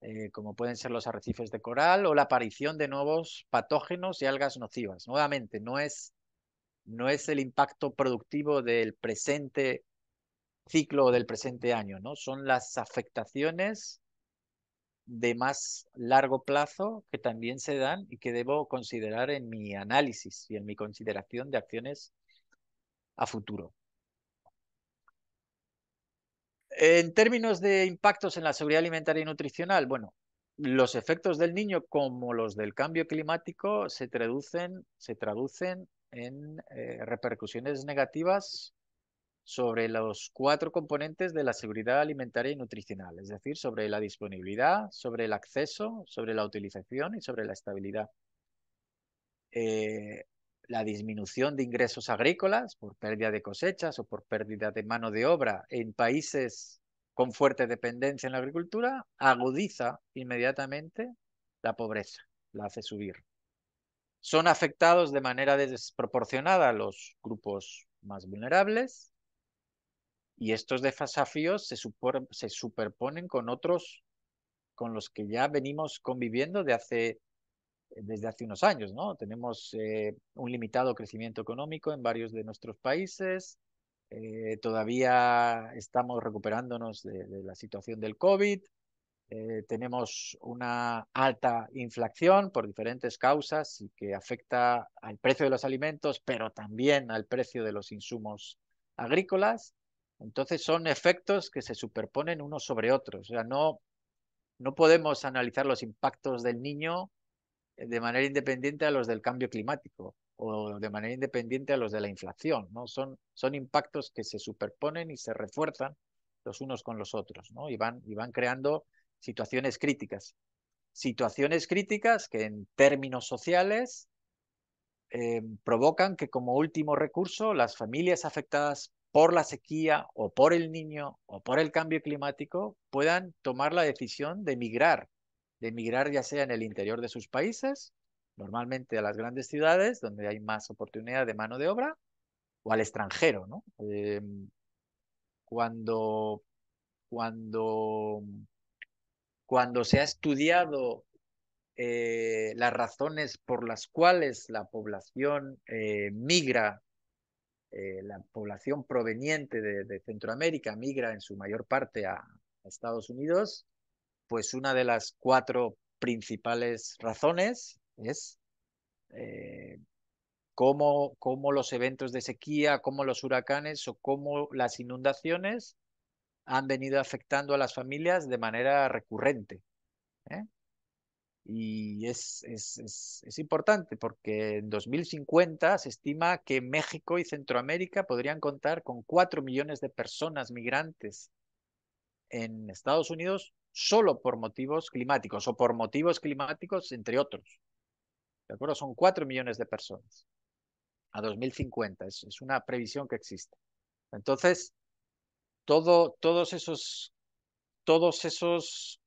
eh, como pueden ser los arrecifes de coral o la aparición de nuevos patógenos y algas nocivas. Nuevamente, no es, no es el impacto productivo del presente ciclo o del presente año, ¿no? son las afectaciones de más largo plazo que también se dan y que debo considerar en mi análisis y en mi consideración de acciones a futuro. En términos de impactos en la seguridad alimentaria y nutricional, bueno, los efectos del niño como los del cambio climático se traducen, se traducen en eh, repercusiones negativas sobre los cuatro componentes de la seguridad alimentaria y nutricional, es decir, sobre la disponibilidad, sobre el acceso, sobre la utilización y sobre la estabilidad. Eh, la disminución de ingresos agrícolas por pérdida de cosechas o por pérdida de mano de obra en países con fuerte dependencia en la agricultura agudiza inmediatamente la pobreza, la hace subir. Son afectados de manera desproporcionada los grupos más vulnerables, y estos desafíos se, superponen con otros con los que ya venimos conviviendo de hace, desde hace unos años, ¿no? Tenemos eh, un limitado crecimiento económico en varios de nuestros países, eh, todavía estamos recuperándonos de, la situación del COVID, eh, tenemos una alta inflación por diferentes causas y que afecta al precio de los alimentos, pero también al precio de los insumos agrícolas. Entonces son efectos que se superponen unos sobre otros. O sea, no, no podemos analizar los impactos del niño eh, de manera independiente a los del cambio climático o de manera independiente a los de la inflación. ¿no? Son, son impactos que se superponen y se refuerzan los unos con los otros ¿no? y, van, y van creando situaciones críticas. Situaciones críticas que en términos sociales eh, provocan que como último recurso las familias afectadas por la sequía o por el niño o por el cambio climático puedan tomar la decisión de emigrar, de emigrar ya sea en el interior de sus países, normalmente a las grandes ciudades donde hay más oportunidad de mano de obra, o al extranjero, ¿no? Em, cuando, cuando, cuando se ha estudiado eh, las razones por las cuales la población eh, migra eh, la población proveniente de, Centroamérica migra en su mayor parte a, Estados Unidos, pues una de las cuatro principales razones es eh, cómo, cómo, los eventos de sequía, cómo los huracanes o cómo las inundaciones han venido afectando a las familias de manera recurrente. ¿eh? Y es, es, importante porque en 2050 se estima que México y Centroamérica podrían contar con 4 millones de personas migrantes en Estados Unidos solo por motivos climáticos o por motivos climáticos entre otros. ¿De acuerdo? Son 4 millones de personas a 2050. Es, una previsión que existe. Entonces, todo, todos esos, todos esos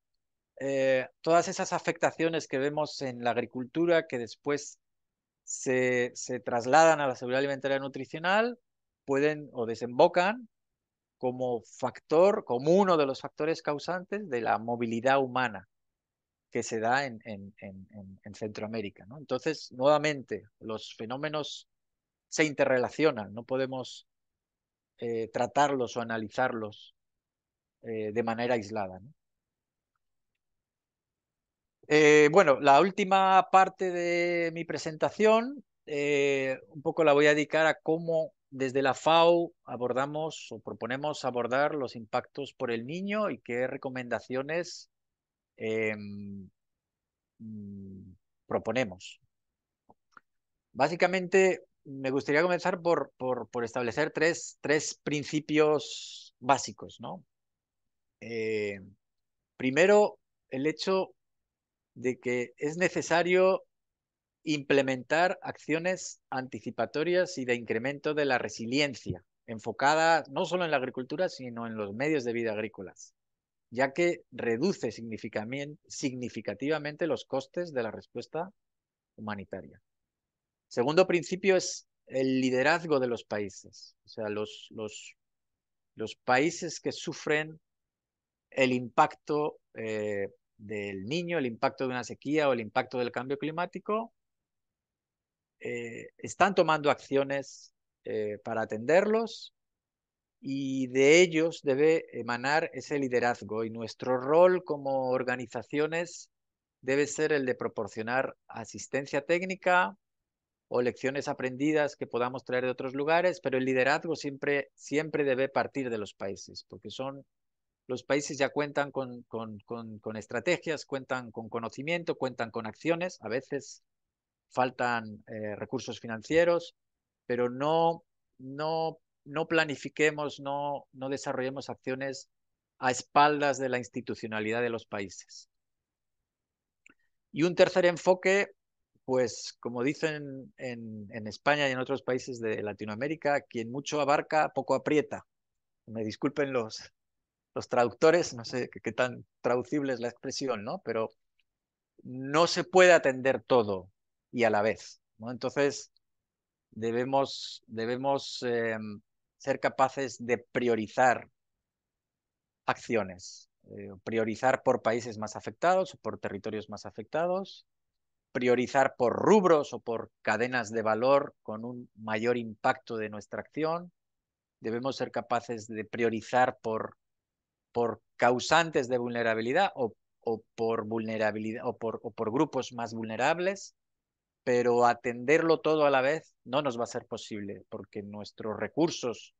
eh, todas esas afectaciones que vemos en la agricultura que después se, trasladan a la seguridad alimentaria nutricional pueden o desembocan como factor, como uno de los factores causantes de la movilidad humana que se da en, Centroamérica. Entonces, nuevamente, los fenómenos se interrelacionan, no podemos eh, tratarlos o analizarlos eh, de manera aislada. ¿no? Eh, bueno, la última parte de mi presentación, eh, un poco la voy a dedicar a cómo desde la FAO abordamos o proponemos abordar los impactos por el niño y qué recomendaciones em, mm, proponemos. Básicamente, me gustaría comenzar por, por, establecer tres, tres, principios básicos. ¿no? Eh, primero, el hecho de que es necesario implementar acciones anticipatorias y de incremento de la resiliencia, enfocada no solo en la agricultura, sino en los medios de vida agrícolas, ya que reduce significativamente los costes de la respuesta humanitaria. Segundo principio es el liderazgo de los países, o sea, los, los, países que sufren el impacto eh, del niño, el impacto de una sequía o el impacto del cambio climático, eh, están tomando acciones eh, para atenderlos y de ellos debe emanar ese liderazgo y nuestro rol como organizaciones debe ser el de proporcionar asistencia técnica o lecciones aprendidas que podamos traer de otros lugares, pero el liderazgo siempre, siempre debe partir de los países, porque son los países ya cuentan con, con, estrategias, cuentan con conocimiento, cuentan con acciones, a veces faltan eh, recursos financieros, pero no, no, no planifiquemos, no, no desarrollemos acciones a espaldas de la institucionalidad de los países. Y un tercer enfoque, pues como dicen en, en, España y en otros países de Latinoamérica, quien mucho abarca, poco aprieta. Me disculpen los, los traductores, no sé qué, tan traducible es la expresión, ¿no? Pero no se puede atender todo y a la vez, ¿no? Entonces, debemos, debemos eh, ser capaces de priorizar acciones, eh, priorizar por países más afectados o por territorios más afectados, priorizar por rubros o por cadenas de valor con un mayor impacto de nuestra acción. Debemos ser capaces de priorizar por por causantes de vulnerabilidad o, por vulnerabilidad o por, por grupos más vulnerables, pero atenderlo todo a la vez no nos va a ser posible porque nuestros recursos,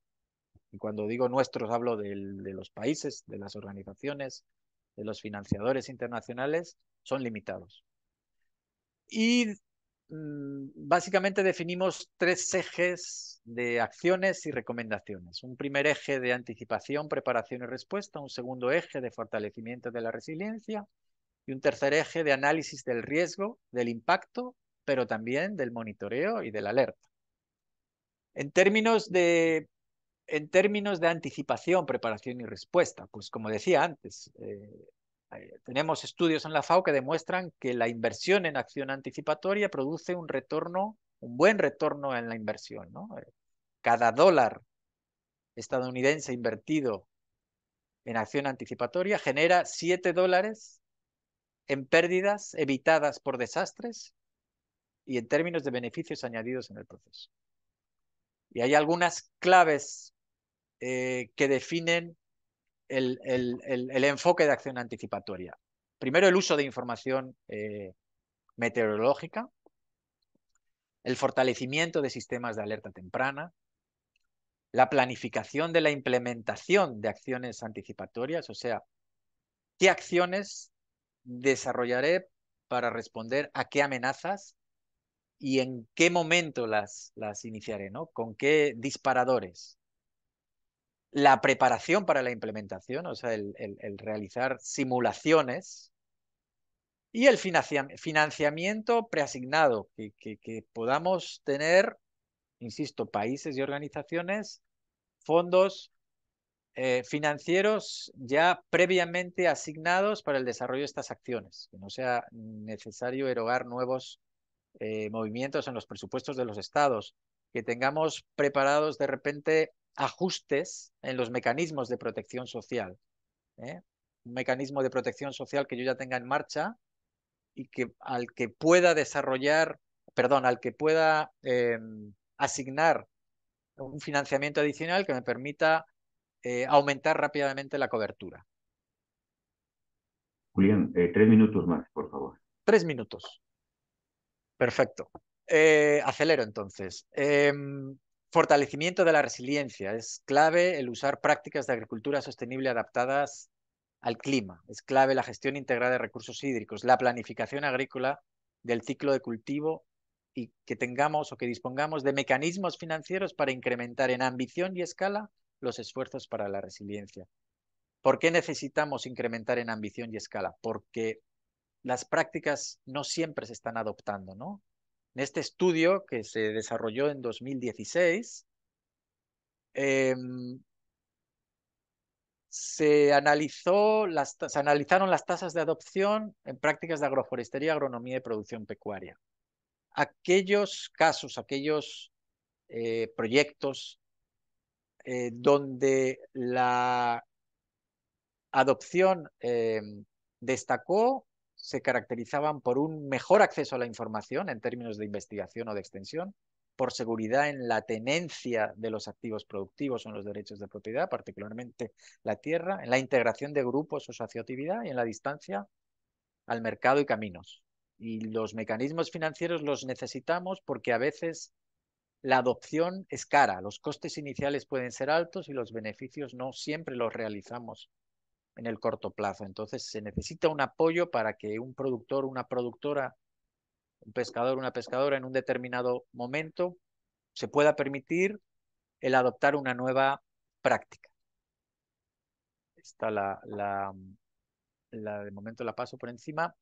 y cuando digo nuestros hablo de los países, de las organizaciones, de los financiadores internacionales, son limitados. Y Mm, básicamente definimos tres ejes de acciones y recomendaciones. Un primer eje de anticipación, preparación y respuesta, un segundo eje de fortalecimiento de la resiliencia y un tercer eje de análisis del riesgo, del impacto, pero también del monitoreo y del alerta. En términos de, anticipación, preparación y respuesta, pues como decía antes, eh, eh, tenemos estudios en la FAO que demuestran que la inversión en acción anticipatoria produce un retorno, un buen retorno en la inversión. Eh, cada dólar estadounidense invertido en acción anticipatoria genera 7 dólares en pérdidas evitadas por desastres y en términos de beneficios añadidos en el proceso. Y hay algunas claves eh, que definen el, enfoque de acción anticipatoria. Primero, el uso de información eh, meteorológica, el fortalecimiento de sistemas de alerta temprana, la planificación de la implementación de acciones anticipatorias, o sea, qué acciones desarrollaré para responder a qué amenazas y en qué momento las, las iniciaré, ¿no? Con qué disparadores la preparación para la implementación, o sea, el, realizar simulaciones y el financiamiento preasignado, que, podamos tener, insisto, países y organizaciones, fondos eh, financieros ya previamente asignados para el desarrollo de estas acciones, que no sea necesario erogar nuevos eh, movimientos en los presupuestos de los estados, que tengamos preparados de repente ajustes en los mecanismos de protección social. ¿eh? Un mecanismo de protección social que yo ya tenga en marcha y que al que pueda desarrollar, perdón, al que pueda em, asignar un financiamiento adicional que me permita eh, aumentar rápidamente la cobertura. Julián, eh, tres minutos más, por favor. Tres minutos. Perfecto. acelero entonces. Em, Fortalecimiento de la resiliencia. Es clave el usar prácticas de agricultura sostenible adaptadas al clima. Es clave la gestión integrada de recursos hídricos, la planificación agrícola del ciclo de cultivo y que tengamos o que dispongamos de mecanismos financieros para incrementar en ambición y escala los esfuerzos para la resiliencia. ¿Por qué necesitamos incrementar en ambición y escala? Porque las prácticas no siempre se están adoptando, ¿no? En este estudio que se desarrolló en 2016, em, se, analizó las, se analizaron las tasas de adopción en prácticas de agroforestería, agronomía y producción pecuaria. Aquellos casos, aquellos eh, proyectos eh, donde la adopción em, destacó se caracterizaban por un mejor acceso a la información en términos de investigación o de extensión, por seguridad en la tenencia de los activos productivos o en los derechos de propiedad, particularmente la tierra, en la integración de grupos o sociatividad y en la distancia al mercado y caminos. Y los mecanismos financieros los necesitamos porque a veces la adopción es cara, los costes iniciales pueden ser altos y los beneficios no siempre los realizamos en el corto plazo. Entonces se necesita un apoyo para que un productor, una productora, un pescador, una pescadora en un determinado momento se pueda permitir el adoptar una nueva práctica. Está la, la, la de momento la paso por encima.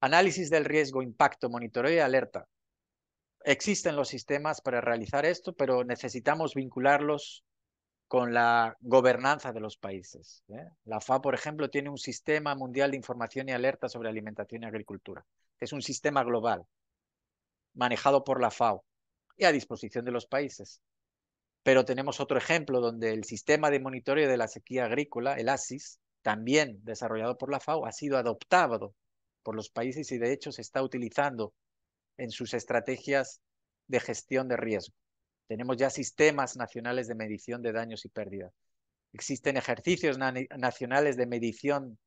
Análisis del riesgo, impacto, monitoreo y alerta. Existen los sistemas para realizar esto, pero necesitamos vincularlos con la gobernanza de los países. ¿eh? La FAO, por ejemplo, tiene un sistema mundial de información y alerta sobre alimentación y agricultura. Es un sistema global manejado por la FAO y a disposición de los países. Pero tenemos otro ejemplo donde el sistema de monitoreo de la sequía agrícola, el ASIS, también desarrollado por la FAO, ha sido adoptado por los países y de hecho se está utilizando en sus estrategias de gestión de riesgo. Tenemos ya sistemas nacionales de medición de daños y pérdidas. Existen ejercicios nacionales de medición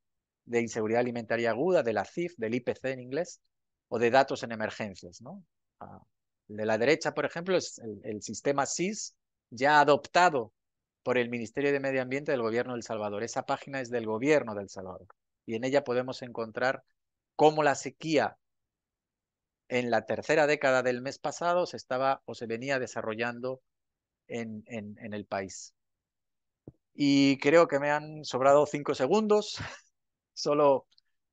de inseguridad alimentaria aguda, de la CIF, del IPC en inglés, o de datos en emergencias. Ah, de la derecha, por ejemplo, es el, el, sistema SIS, ya adoptado por el Ministerio de Medio Ambiente del Gobierno del Salvador. Esa página es del Gobierno del Salvador y en ella podemos encontrar cómo la sequía en la tercera década del mes pasado se estaba o se venía desarrollando en, en, el país. Y creo que me han sobrado cinco segundos. (laughs) Solo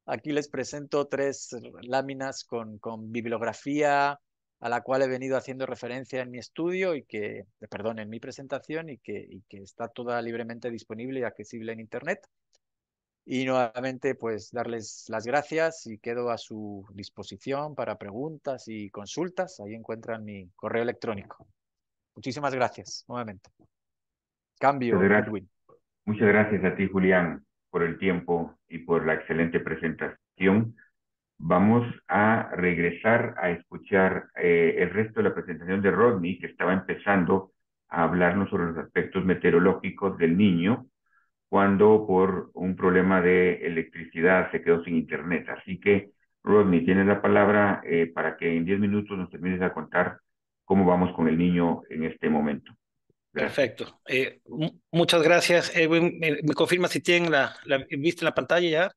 aquí les presento tres láminas con, bibliografía a la cual he venido haciendo referencia en mi estudio y que, perdón, en mi presentación y que, y que está toda libremente disponible y accesible en Internet. Y nuevamente, pues darles las gracias y quedo a su disposición para preguntas y consultas. Ahí encuentran mi correo electrónico. Muchísimas gracias, nuevamente. Cambio, muchas gracias, Muchas gracias a ti, Julián, por el tiempo y por la excelente presentación. Vamos a regresar a escuchar eh, el resto de la presentación de Rodney, que estaba empezando a hablarnos sobre los aspectos meteorológicos del niño cuando por un problema de electricidad se quedó sin internet. Así que, Rodney, tienes la palabra eh, para que en 10 minutos nos termines a contar cómo vamos con el niño en este momento. Perfecto. Eh, muchas gracias, ¿Me, confirma si tienen la, viste en la pantalla ya?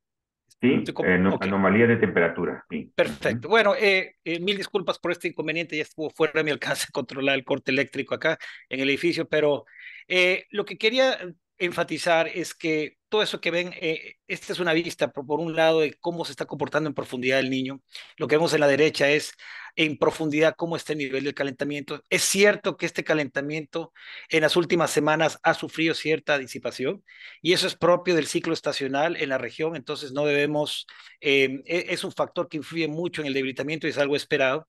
Sí, eh, anomalía de temperatura. Sí. Perfecto. Bueno, mil disculpas por este inconveniente, ya estuvo fuera de mi alcance (laughs) controlar el corte eléctrico acá en el edificio, pero lo que quería enfatizar es que todo eso que ven, eh, esta es una vista, por, un lado, de cómo se está comportando en profundidad el niño. Lo que vemos en la derecha es en profundidad cómo está el nivel del calentamiento. Es cierto que este calentamiento en las últimas semanas ha sufrido cierta disipación y eso es propio del ciclo estacional en la región, entonces no debemos, eh, e-, es un factor que influye mucho en el debilitamiento y es algo esperado.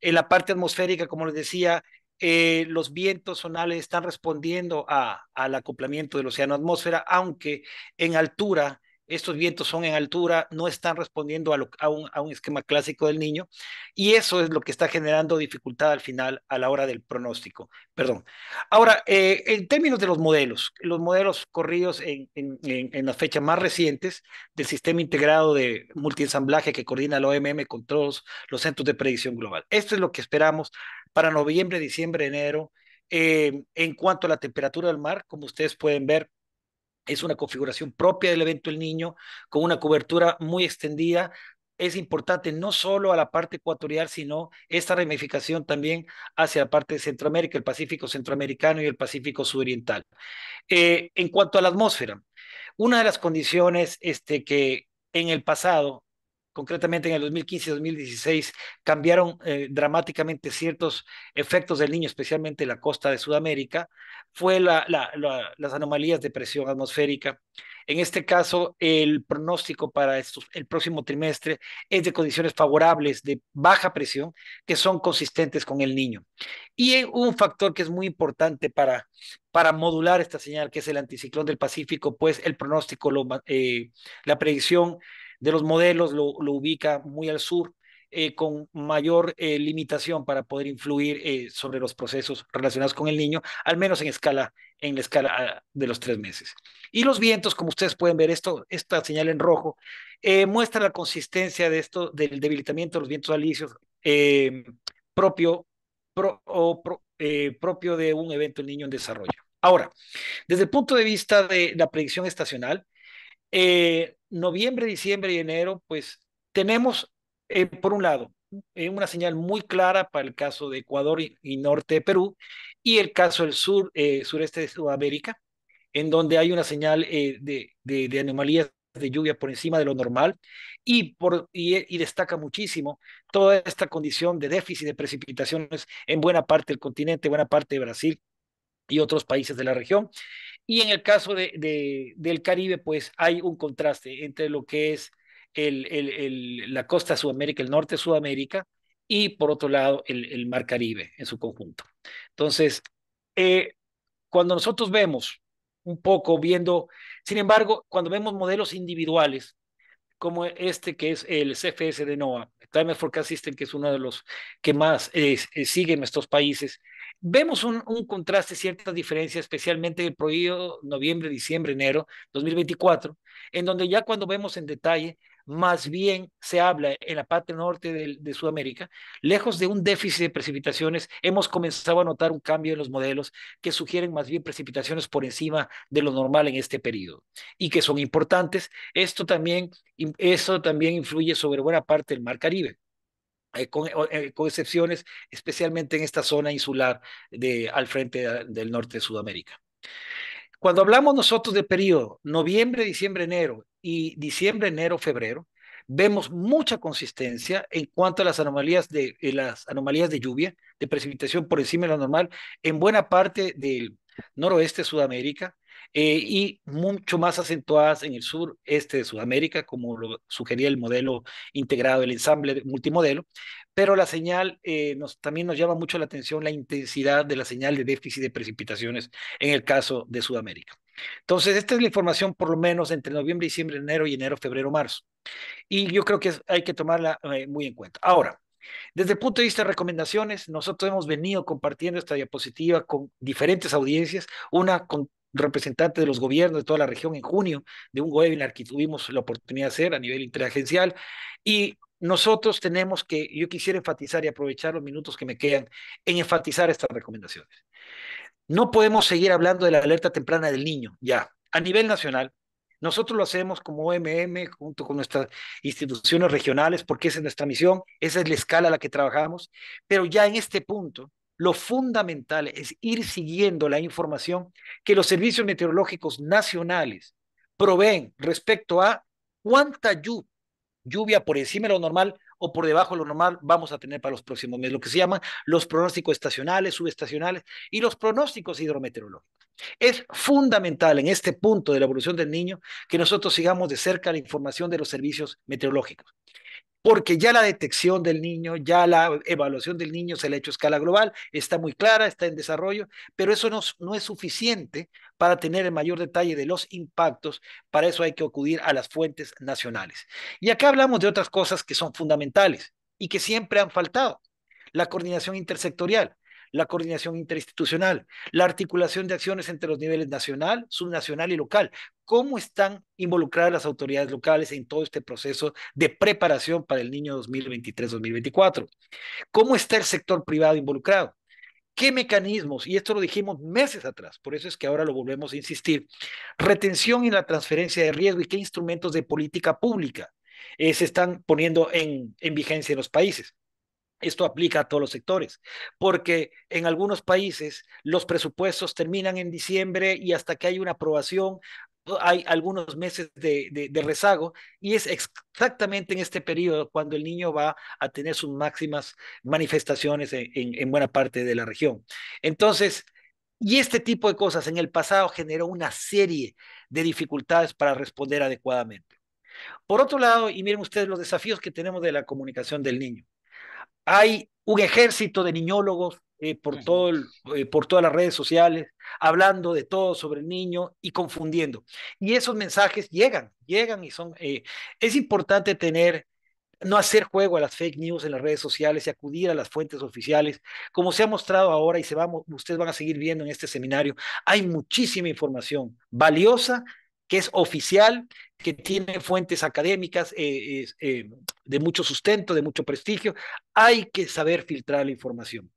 En la parte atmosférica, como les decía, eh, los vientos zonales están respondiendo a, al acoplamiento del océano-atmósfera, aunque en altura estos vientos son en altura, no están respondiendo a, un, esquema clásico del niño, y eso es lo que está generando dificultad al final a la hora del pronóstico. Perdón. Ahora, eh, en términos de los modelos, los modelos corridos en, las fechas más recientes del sistema integrado de multiensamblaje que coordina la OMM con todos los centros de predicción global. Esto es lo que esperamos para noviembre, diciembre, enero. Eh, en cuanto a la temperatura del mar, como ustedes pueden ver, es una configuración propia del evento El Niño, con una cobertura muy extendida. Es importante no solo a la parte ecuatorial, sino esta ramificación también hacia la parte de Centroamérica, el Pacífico Centroamericano y el Pacífico Sudoriental. Eh, en cuanto a la atmósfera, una de las condiciones este, que en el pasado concretamente en el 2015-2016, cambiaron eh, dramáticamente ciertos efectos del niño, especialmente en la costa de Sudamérica, fue las anomalías de presión atmosférica. En este caso, el pronóstico para el próximo trimestre es de condiciones favorables de baja presión que son consistentes con el niño. Y un factor que es muy importante para, para modular esta señal, que es el anticiclón del Pacífico, pues el pronóstico, eh, la predicción de los modelos lo, lo ubica muy al sur, eh, con mayor eh, limitación para poder influir eh, sobre los procesos relacionados con el niño, al menos en escala en la escala ah, de los tres meses. Y los vientos, como ustedes pueden ver, esto, esta señal en rojo, eh, muestra la consistencia de esto, del debilitamiento de los vientos alisios propio, o, propio de un evento el niño en desarrollo. Ahora, desde el punto de vista de la predicción estacional, eh, noviembre, diciembre y enero, pues tenemos, eh, por un lado, eh, una señal muy clara para el caso de Ecuador y, norte de Perú y el caso del sur, eh, sureste de Sudamérica, en donde hay una señal de, de, anomalías de lluvia por encima de lo normal y, por, y destaca muchísimo toda esta condición de déficit de precipitaciones en buena parte del continente, buena parte de Brasil y otros países de la región. Y en el caso de, del Caribe, pues hay un contraste entre lo que es el, la costa Sudamérica, el norte de Sudamérica, y por otro lado el, mar Caribe en su conjunto. Entonces, eh, cuando nosotros vemos un poco viendo, sin embargo, cuando vemos modelos individuales, como este que es el CFS de NOAA, Climate Forecast System, que es uno de los que más eh, sigue siguen estos países, Vemos un, contraste, cierta diferencia, especialmente el periodo noviembre, diciembre, enero 2024, en donde ya cuando vemos en detalle, más bien se habla en la parte norte de, Sudamérica, lejos de un déficit de precipitaciones, hemos comenzado a notar un cambio en los modelos que sugieren más bien precipitaciones por encima de lo normal en este periodo y que son importantes. Esto también, esto también influye sobre buena parte del Mar Caribe. Eh, eh, con, excepciones, especialmente en esta zona insular de, al frente del norte de Sudamérica. Cuando hablamos nosotros de periodo noviembre, diciembre, enero y diciembre, enero, febrero, vemos mucha consistencia en cuanto a las anomalías de, eh, las anomalías de lluvia, de precipitación por encima de lo normal en buena parte del noroeste de Sudamérica, eh, y mucho más acentuadas en el sur este de Sudamérica, como lo sugería el modelo integrado, el ensamble multimodelo, pero la señal eh, nos, también nos llama mucho la atención la intensidad de la señal de déficit de precipitaciones en el caso de Sudamérica. Entonces, esta es la información por lo menos entre noviembre, diciembre, enero y enero, febrero, marzo. Y yo creo que hay que tomarla eh, muy en cuenta. Ahora, desde el punto de vista de recomendaciones, nosotros hemos venido compartiendo esta diapositiva con diferentes audiencias, una con representantes de los gobiernos de toda la región en junio de un webinar que tuvimos la oportunidad de hacer a nivel interagencial. Y nosotros tenemos que, yo quisiera enfatizar y aprovechar los minutos que me quedan en enfatizar estas recomendaciones. No podemos seguir hablando de la alerta temprana del niño ya a nivel nacional. Nosotros lo hacemos como OMM junto con nuestras instituciones regionales porque esa es nuestra misión, esa es la escala a la que trabajamos, pero ya en este punto lo fundamental es ir siguiendo la información que los servicios meteorológicos nacionales proveen respecto a cuánta lluvia, por encima de lo normal o por debajo de lo normal vamos a tener para los próximos meses, lo que se llaman los pronósticos estacionales, subestacionales y los pronósticos hidrometeorológicos. Es fundamental en este punto de la evolución del niño que nosotros sigamos de cerca la información de los servicios meteorológicos porque ya la detección del niño, ya la evaluación del niño se le ha hecho a escala global, está muy clara, está en desarrollo, pero eso no, no es suficiente para tener el mayor detalle de los impactos, para eso hay que acudir a las fuentes nacionales. Y acá hablamos de otras cosas que son fundamentales y que siempre han faltado. La coordinación intersectorial la coordinación interinstitucional, la articulación de acciones entre los niveles nacional, subnacional y local. ¿Cómo están involucradas las autoridades locales en todo este proceso de preparación para el niño 2023-2024? ¿Cómo está el sector privado involucrado? ¿Qué mecanismos? Y esto lo dijimos meses atrás, por eso es que ahora lo volvemos a insistir. Retención y la transferencia de riesgo y qué instrumentos de política pública eh, se están poniendo en vigencia en los países. Esto aplica a todos los sectores, porque en algunos países los presupuestos terminan en diciembre y hasta que hay una aprobación hay algunos meses de, rezago y es exactamente en este periodo cuando el niño va a tener sus máximas manifestaciones en buena parte de la región. Entonces, y este tipo de cosas en el pasado generó una serie de dificultades para responder adecuadamente. Por otro lado, y miren ustedes los desafíos que tenemos de la comunicación del niño. Hay un ejército de niñólogos eh, eh, por, todas las redes sociales, hablando de todo sobre el niño y confundiendo. Y esos mensajes llegan, llegan y son... Eh, es importante tener, no hacer juego a las fake news en las redes sociales y acudir a las fuentes oficiales, como se ha mostrado ahora y se ustedes van a seguir viendo en este seminario. Hay muchísima información valiosa que es oficial, que tiene fuentes académicas eh, eh, de mucho sustento, de mucho prestigio. Hay que saber filtrar la información.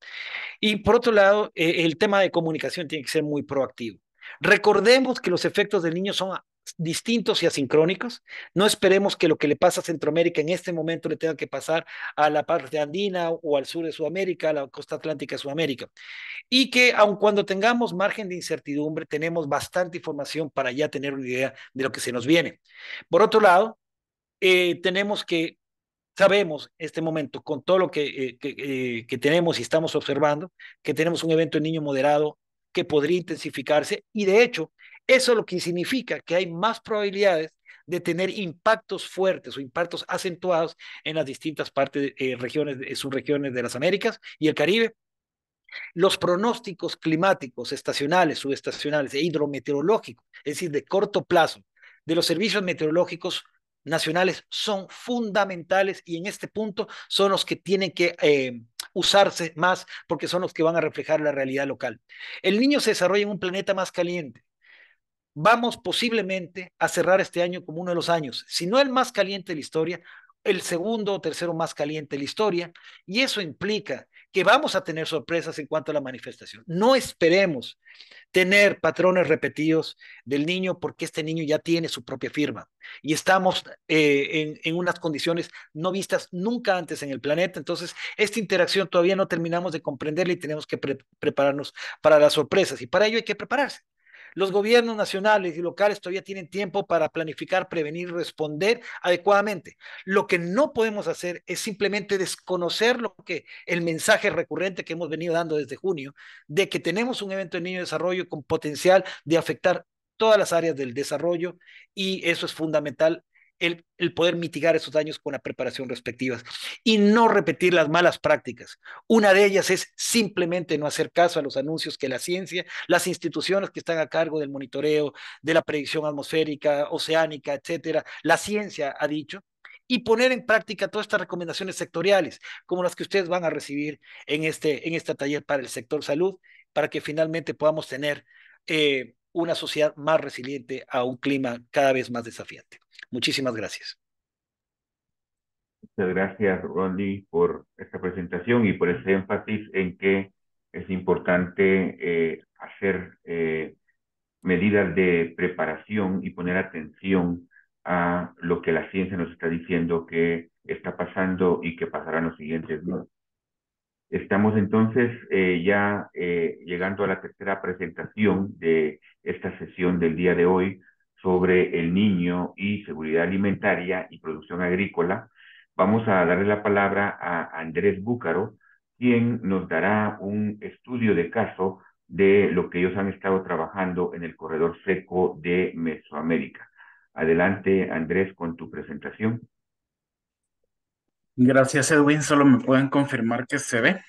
Y por otro lado, eh, el tema de comunicación tiene que ser muy proactivo. Recordemos que los efectos del niño son distintos y asincrónicos. No esperemos que lo que le pasa a Centroamérica en este momento le tenga que pasar a la parte andina o al sur de Sudamérica, a la costa atlántica de Sudamérica. Y que aun cuando tengamos margen de incertidumbre, tenemos bastante información para ya tener una idea de lo que se nos viene. Por otro lado, eh, tenemos que sabemos este momento, con todo lo que, eh, eh, que, tenemos y estamos observando, que tenemos un evento de niño moderado que podría intensificarse y de hecho eso lo que significa que hay más probabilidades de tener impactos fuertes o impactos acentuados en las distintas partes, eh, regiones, eh, subregiones de las Américas y el Caribe. Los pronósticos climáticos, estacionales, subestacionales e hidrometeorológicos, es decir, de corto plazo, de los servicios meteorológicos nacionales son fundamentales y en este punto son los que tienen que eh, usarse más porque son los que van a reflejar la realidad local. El niño se desarrolla en un planeta más caliente, vamos posiblemente a cerrar este año como uno de los años, si no el más caliente de la historia, el segundo o tercero más caliente de la historia, y eso implica que vamos a tener sorpresas en cuanto a la manifestación. No esperemos tener patrones repetidos del niño porque este niño ya tiene su propia firma y estamos eh, en, unas condiciones no vistas nunca antes en el planeta. Entonces, esta interacción todavía no terminamos de comprenderla y tenemos que prepararnos para las sorpresas y para ello hay que prepararse. Los gobiernos nacionales y locales todavía tienen tiempo para planificar, prevenir, responder adecuadamente. Lo que no podemos hacer es simplemente desconocer lo que el mensaje recurrente que hemos venido dando desde junio de que tenemos un evento de niño desarrollo con potencial de afectar todas las áreas del desarrollo y eso es fundamental el, poder mitigar esos daños con la preparación respectiva y no repetir las malas prácticas. Una de ellas es simplemente no hacer caso a los anuncios que la ciencia, las instituciones que están a cargo del monitoreo, de la predicción atmosférica, oceánica, etcétera, la ciencia ha dicho, y poner en práctica todas estas recomendaciones sectoriales, como las que ustedes van a recibir en este, en este taller para el sector salud, para que finalmente podamos tener eh, una sociedad más resiliente a un clima cada vez más desafiante. Muchísimas gracias. Muchas gracias, Rondi, por esta presentación y por ese énfasis en que es importante eh, hacer eh, medidas de preparación y poner atención a lo que la ciencia nos está diciendo que está pasando y que pasará en los siguientes días. Estamos entonces eh, ya llegando a la tercera presentación de esta sesión del día de hoy, sobre el niño y seguridad alimentaria y producción agrícola, vamos a darle la palabra a Andrés Búcaro, quien nos dará un estudio de caso de lo que ellos han estado trabajando en el corredor seco de Mesoamérica. Adelante, Andrés, con tu presentación. Gracias, Edwin. Solo me pueden confirmar que se ve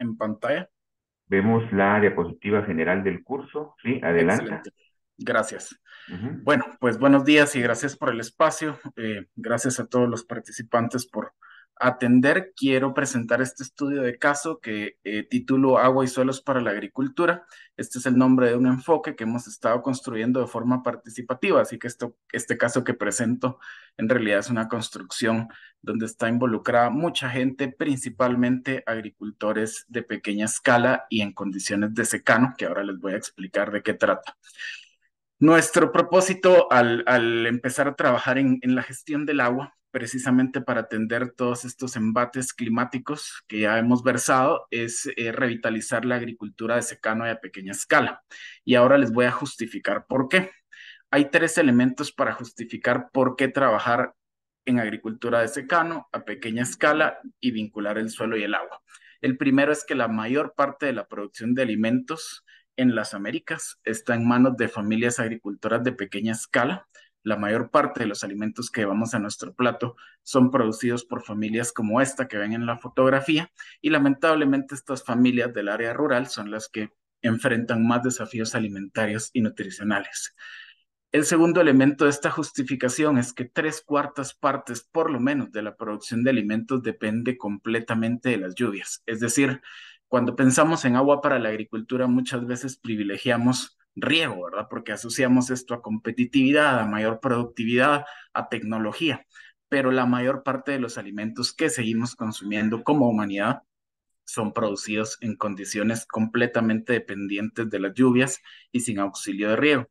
en pantalla. Vemos la diapositiva general del curso. Sí, adelante. Gracias. Bueno, pues buenos días y gracias por el espacio. Eh, gracias a todos los participantes por atender. Quiero presentar este estudio de caso que eh, titulo Agua y suelos para la agricultura. Este es el nombre de un enfoque que hemos estado construyendo de forma participativa, así que esto, este caso que presento en realidad es una construcción donde está involucrada mucha gente, principalmente agricultores de pequeña escala y en condiciones de secano, que ahora les voy a explicar de qué trata. Nuestro propósito al, empezar a trabajar en, la gestión del agua, precisamente para atender todos estos embates climáticos que ya hemos versado, es eh, revitalizar la agricultura de secano y a pequeña escala. Y ahora les voy a justificar por qué. Hay tres elementos para justificar por qué trabajar en agricultura de secano a pequeña escala y vincular el suelo y el agua. El primero es que la mayor parte de la producción de alimentos en las Américas está en manos de familias agricultoras de pequeña escala. La mayor parte de los alimentos que llevamos a nuestro plato son producidos por familias como esta que ven en la fotografía y lamentablemente estas familias del área rural son las que enfrentan más desafíos alimentarios y nutricionales. El segundo elemento de esta justificación es que tres cuartas partes, por lo menos, de la producción de alimentos depende completamente de las lluvias. Es decir, cuando pensamos en agua para la agricultura, muchas veces privilegiamos riego, ¿verdad? Porque asociamos esto a competitividad, a mayor productividad, a tecnología. Pero la mayor parte de los alimentos que seguimos consumiendo como humanidad son producidos en condiciones completamente dependientes de las lluvias y sin auxilio de riego.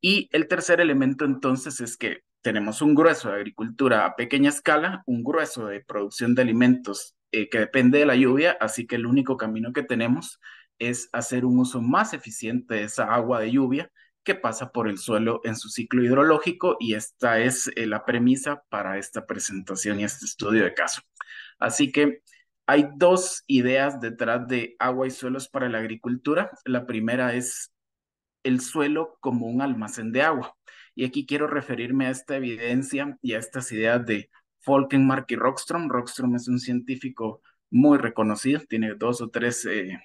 Y el tercer elemento entonces es que tenemos un grueso de agricultura a pequeña escala, un grueso de producción de alimentos eh, que depende de la lluvia, así que el único camino que tenemos es hacer un uso más eficiente de esa agua de lluvia que pasa por el suelo en su ciclo hidrológico y esta es eh, la premisa para esta presentación y este estudio de caso. Así que hay dos ideas detrás de agua y suelos para la agricultura. La primera es el suelo como un almacén de agua. Y aquí quiero referirme a esta evidencia y a estas ideas de Falkenmark y Rockstrom. Rockstrom es un científico muy reconocido, tiene dos o tres eh,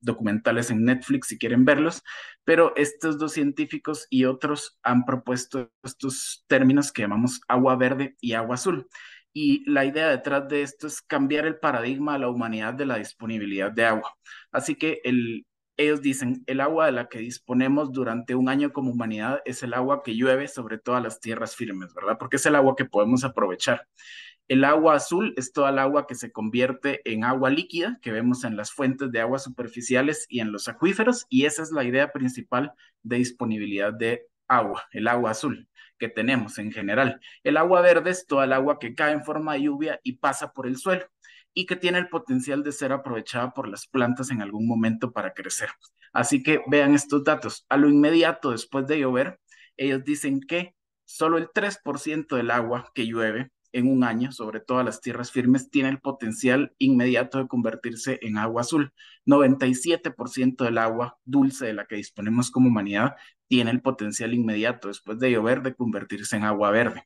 documentales en Netflix si quieren verlos, pero estos dos científicos y otros han propuesto estos términos que llamamos agua verde y agua azul. Y la idea detrás de esto es cambiar el paradigma a la humanidad de la disponibilidad de agua. Así que el, ellos dicen, el agua de la que disponemos durante un año como humanidad es el agua que llueve sobre todas las tierras firmes, ¿verdad? Porque es el agua que podemos aprovechar. El agua azul es toda el agua que se convierte en agua líquida que vemos en las fuentes de aguas superficiales y en los acuíferos, y esa es la idea principal de disponibilidad de agua, el agua azul que tenemos en general. El agua verde es toda el agua que cae en forma de lluvia y pasa por el suelo y que tiene el potencial de ser aprovechada por las plantas en algún momento para crecer. Así que vean estos datos. A lo inmediato después de llover, ellos dicen que solo el 3% del agua que llueve en un año, sobre todo las tierras firmes, tiene el potencial inmediato de convertirse en agua azul. 97% del agua dulce de la que disponemos como humanidad tiene el potencial inmediato después de llover de convertirse en agua verde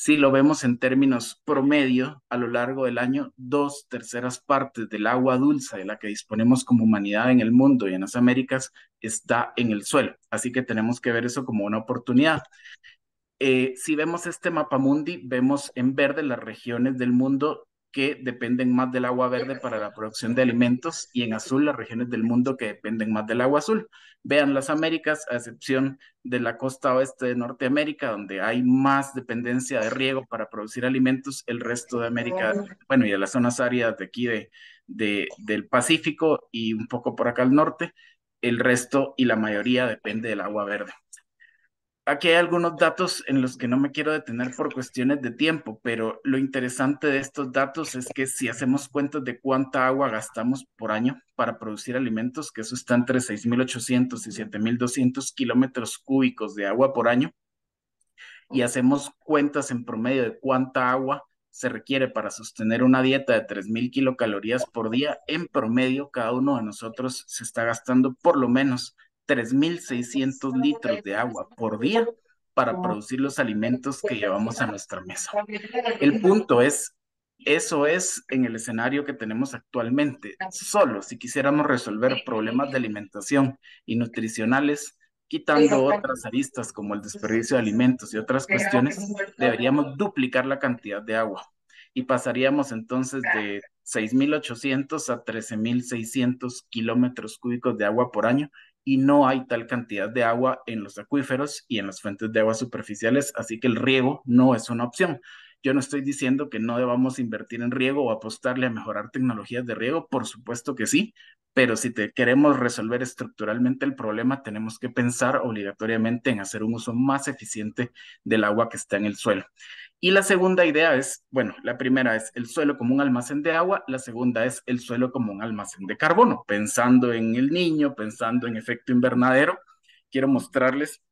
si lo vemos en términos promedio, a lo largo del año, dos terceras partes del agua dulce de la que disponemos como humanidad en el mundo y en las Américas está en el suelo. Así que tenemos que ver eso como una oportunidad. Eh, si vemos este mapa mundi, vemos en verde las regiones del mundo que dependen más del agua verde para la producción de alimentos y en azul las regiones del mundo que dependen más del agua azul. Vean las Américas, a excepción de la costa oeste de Norteamérica, donde hay más dependencia de riego para producir alimentos, el resto de América, bueno, y de las zonas áridas de aquí de, del Pacífico y un poco por acá al norte, el resto y la mayoría depende del agua verde. Aquí hay algunos datos en los que no me quiero detener por cuestiones de tiempo, pero lo interesante de estos datos es que si hacemos cuentas de cuánta agua gastamos por año para producir alimentos, que eso está entre 6.800 y 7.200 kilómetros cúbicos de agua por año, y hacemos cuentas en promedio de cuánta agua se requiere para sostener una dieta de 3.000 kilocalorías por día, en promedio cada uno de nosotros se está gastando por lo menos 3.600 litros de agua por día para producir los alimentos que llevamos a nuestra mesa. El punto es, eso es en el escenario que tenemos actualmente. Solo si quisiéramos resolver problemas de alimentación y nutricionales, quitando otras aristas como el desperdicio de alimentos y otras cuestiones, deberíamos duplicar la cantidad de agua y pasaríamos entonces de 6.800 a 13.600 kilómetros cúbicos de agua por año y no hay tal cantidad de agua en los acuíferos y en las fuentes de agua superficiales, así que el riego no es una opción. Yo no estoy diciendo que no debamos invertir en riego o apostarle a mejorar tecnologías de riego, por supuesto que sí, pero si queremos resolver estructuralmente el problema, tenemos que pensar obligatoriamente en hacer un uso más eficiente del agua que está en el suelo. Y la segunda idea es, bueno, la primera es el suelo como un almacén de agua, la segunda es el suelo como un almacén de carbono, pensando en el niño, pensando en efecto invernadero. Quiero mostrarles,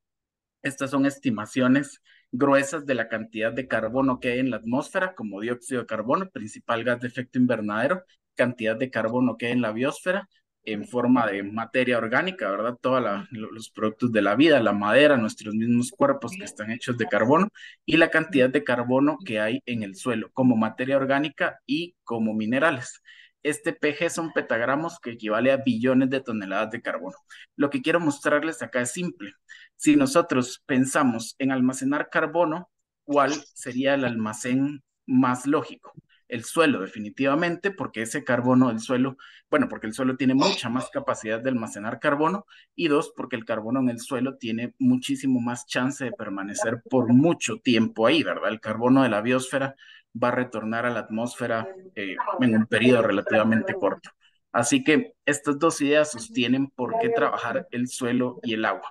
estas son estimaciones gruesas de la cantidad de carbono que hay en la atmósfera, como dióxido de carbono, principal gas de efecto invernadero, cantidad de carbono que hay en la biosfera, en forma de materia orgánica, ¿verdad? Todos los productos de la vida, la madera, nuestros mismos cuerpos que están hechos de carbono y la cantidad de carbono que hay en el suelo como materia orgánica y como minerales. Este PG son petagramos que equivale a billones de toneladas de carbono. Lo que quiero mostrarles acá es simple. Si nosotros pensamos en almacenar carbono, ¿cuál sería el almacén más lógico? el suelo definitivamente, porque ese carbono el suelo, bueno, porque el suelo tiene mucha más capacidad de almacenar carbono y dos, porque el carbono en el suelo tiene muchísimo más chance de permanecer por mucho tiempo ahí, ¿verdad? El carbono de la biosfera va a retornar a la atmósfera eh, en un periodo relativamente corto. Así que estas dos ideas sostienen por qué trabajar el suelo y el agua.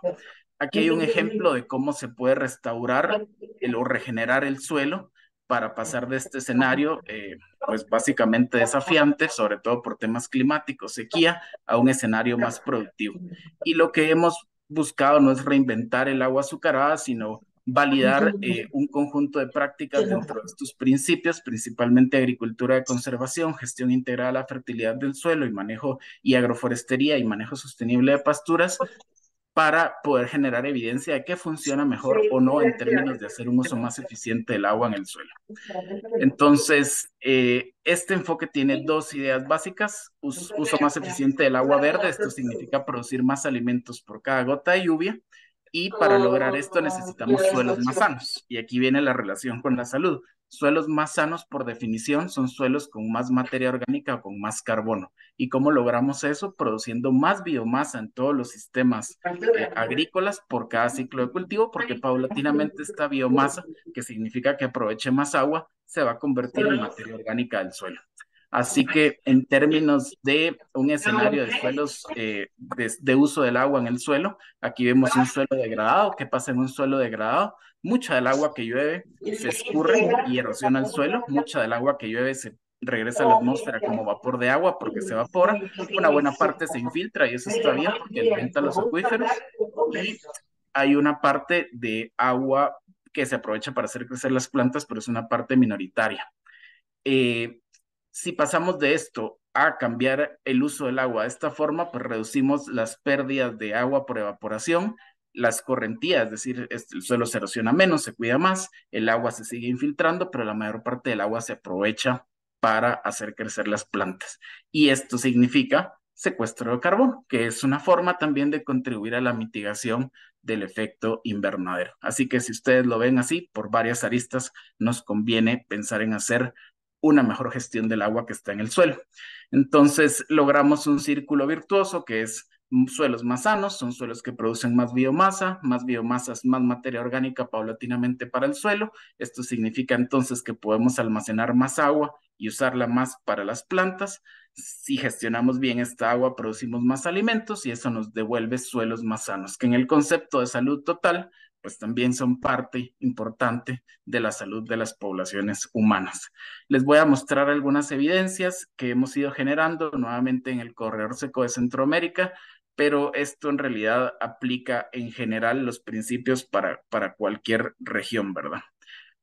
Aquí hay un ejemplo de cómo se puede restaurar o regenerar el suelo para pasar de este escenario, eh, pues básicamente desafiante, sobre todo por temas climáticos, sequía, a un escenario más productivo. Y lo que hemos buscado no es reinventar el agua azucarada, sino validar eh, un conjunto de prácticas dentro de estos principios, principalmente agricultura de conservación, gestión integral a la fertilidad del suelo y manejo y agroforestería y manejo sostenible de pasturas para poder generar evidencia de que funciona mejor o no en términos de hacer un uso más eficiente del agua en el suelo. Entonces, eh, este enfoque tiene dos ideas básicas. uso más eficiente del agua verde, esto significa producir más alimentos por cada gota de lluvia y para lograr oh, esto necesitamos suelos más sanos. Y aquí viene la relación con la salud. Suelos más sanos, por definición, son suelos con más materia orgánica o con más carbono. ¿Y cómo logramos eso? Produciendo más biomasa en todos los sistemas eh, agrícolas por cada ciclo de cultivo, porque paulatinamente esta biomasa, que significa que aproveche más agua, se va a convertir en materia orgánica del suelo. Así que en términos de un escenario de suelos eh, de, uso del agua en el suelo, aquí vemos un suelo degradado, ¿qué pasa en un suelo degradado, mucha del agua que llueve se escurre y erosiona el suelo, mucha del agua que llueve se regresa a la atmósfera como vapor de agua porque se evapora, una buena parte se infiltra y eso está bien porque alimenta los acuíferos y hay una parte de agua que se aprovecha para hacer crecer las plantas, pero es una parte minoritaria. Eh, si pasamos de esto a cambiar el uso del agua de esta forma, pues reducimos las pérdidas de agua por evaporación, las correntías, es decir, el suelo se erosiona menos, se cuida más, el agua se sigue infiltrando, pero la mayor parte del agua se aprovecha para hacer crecer las plantas. Y esto significa secuestro de carbón, que es una forma también de contribuir a la mitigación del efecto invernadero. Así que si ustedes lo ven así, por varias aristas, nos conviene pensar en hacer una mejor gestión del agua que está en el suelo. Entonces, logramos un círculo virtuoso que es suelos más sanos, son suelos que producen más biomasa, más biomasas, más materia orgánica paulatinamente para el suelo. Esto significa entonces que podemos almacenar más agua y usarla más para las plantas. Si gestionamos bien esta agua, producimos más alimentos y eso nos devuelve suelos más sanos, que en el concepto de salud total pues también son parte importante de la salud de las poblaciones humanas. Les voy a mostrar algunas evidencias que hemos ido generando nuevamente en el corredor seco de Centroamérica, pero esto en realidad aplica en general los principios para, cualquier región, ¿verdad?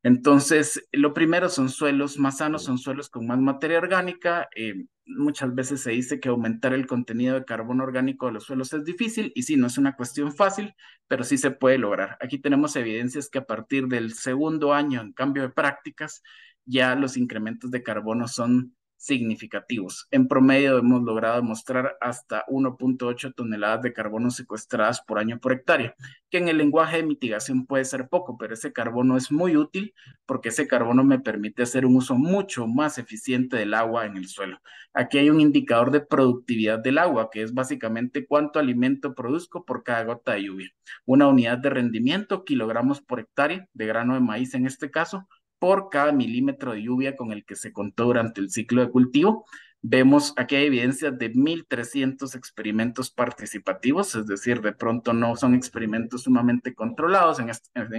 Entonces, lo primero son suelos más sanos, son suelos con más materia orgánica. Eh, muchas veces se dice que aumentar el contenido de carbono orgánico de los suelos es difícil y sí, no es una cuestión fácil, pero sí se puede lograr. Aquí tenemos evidencias que a partir del segundo año en cambio de prácticas, ya los incrementos de carbono son significativos. En promedio hemos logrado mostrar hasta 1.8 toneladas de carbono secuestradas por año por hectárea, que en el lenguaje de mitigación puede ser poco, pero ese carbono es muy útil porque ese carbono me permite hacer un uso mucho más eficiente del agua en el suelo. Aquí hay un indicador de productividad del agua, que es básicamente cuánto alimento produzco por cada gota de lluvia. Una unidad de rendimiento, kilogramos por hectárea de grano de maíz en este caso, por cada milímetro de lluvia con el que se contó durante el ciclo de cultivo. Vemos aquí hay evidencia de 1.300 experimentos participativos, es decir, de pronto no son experimentos sumamente controlados en,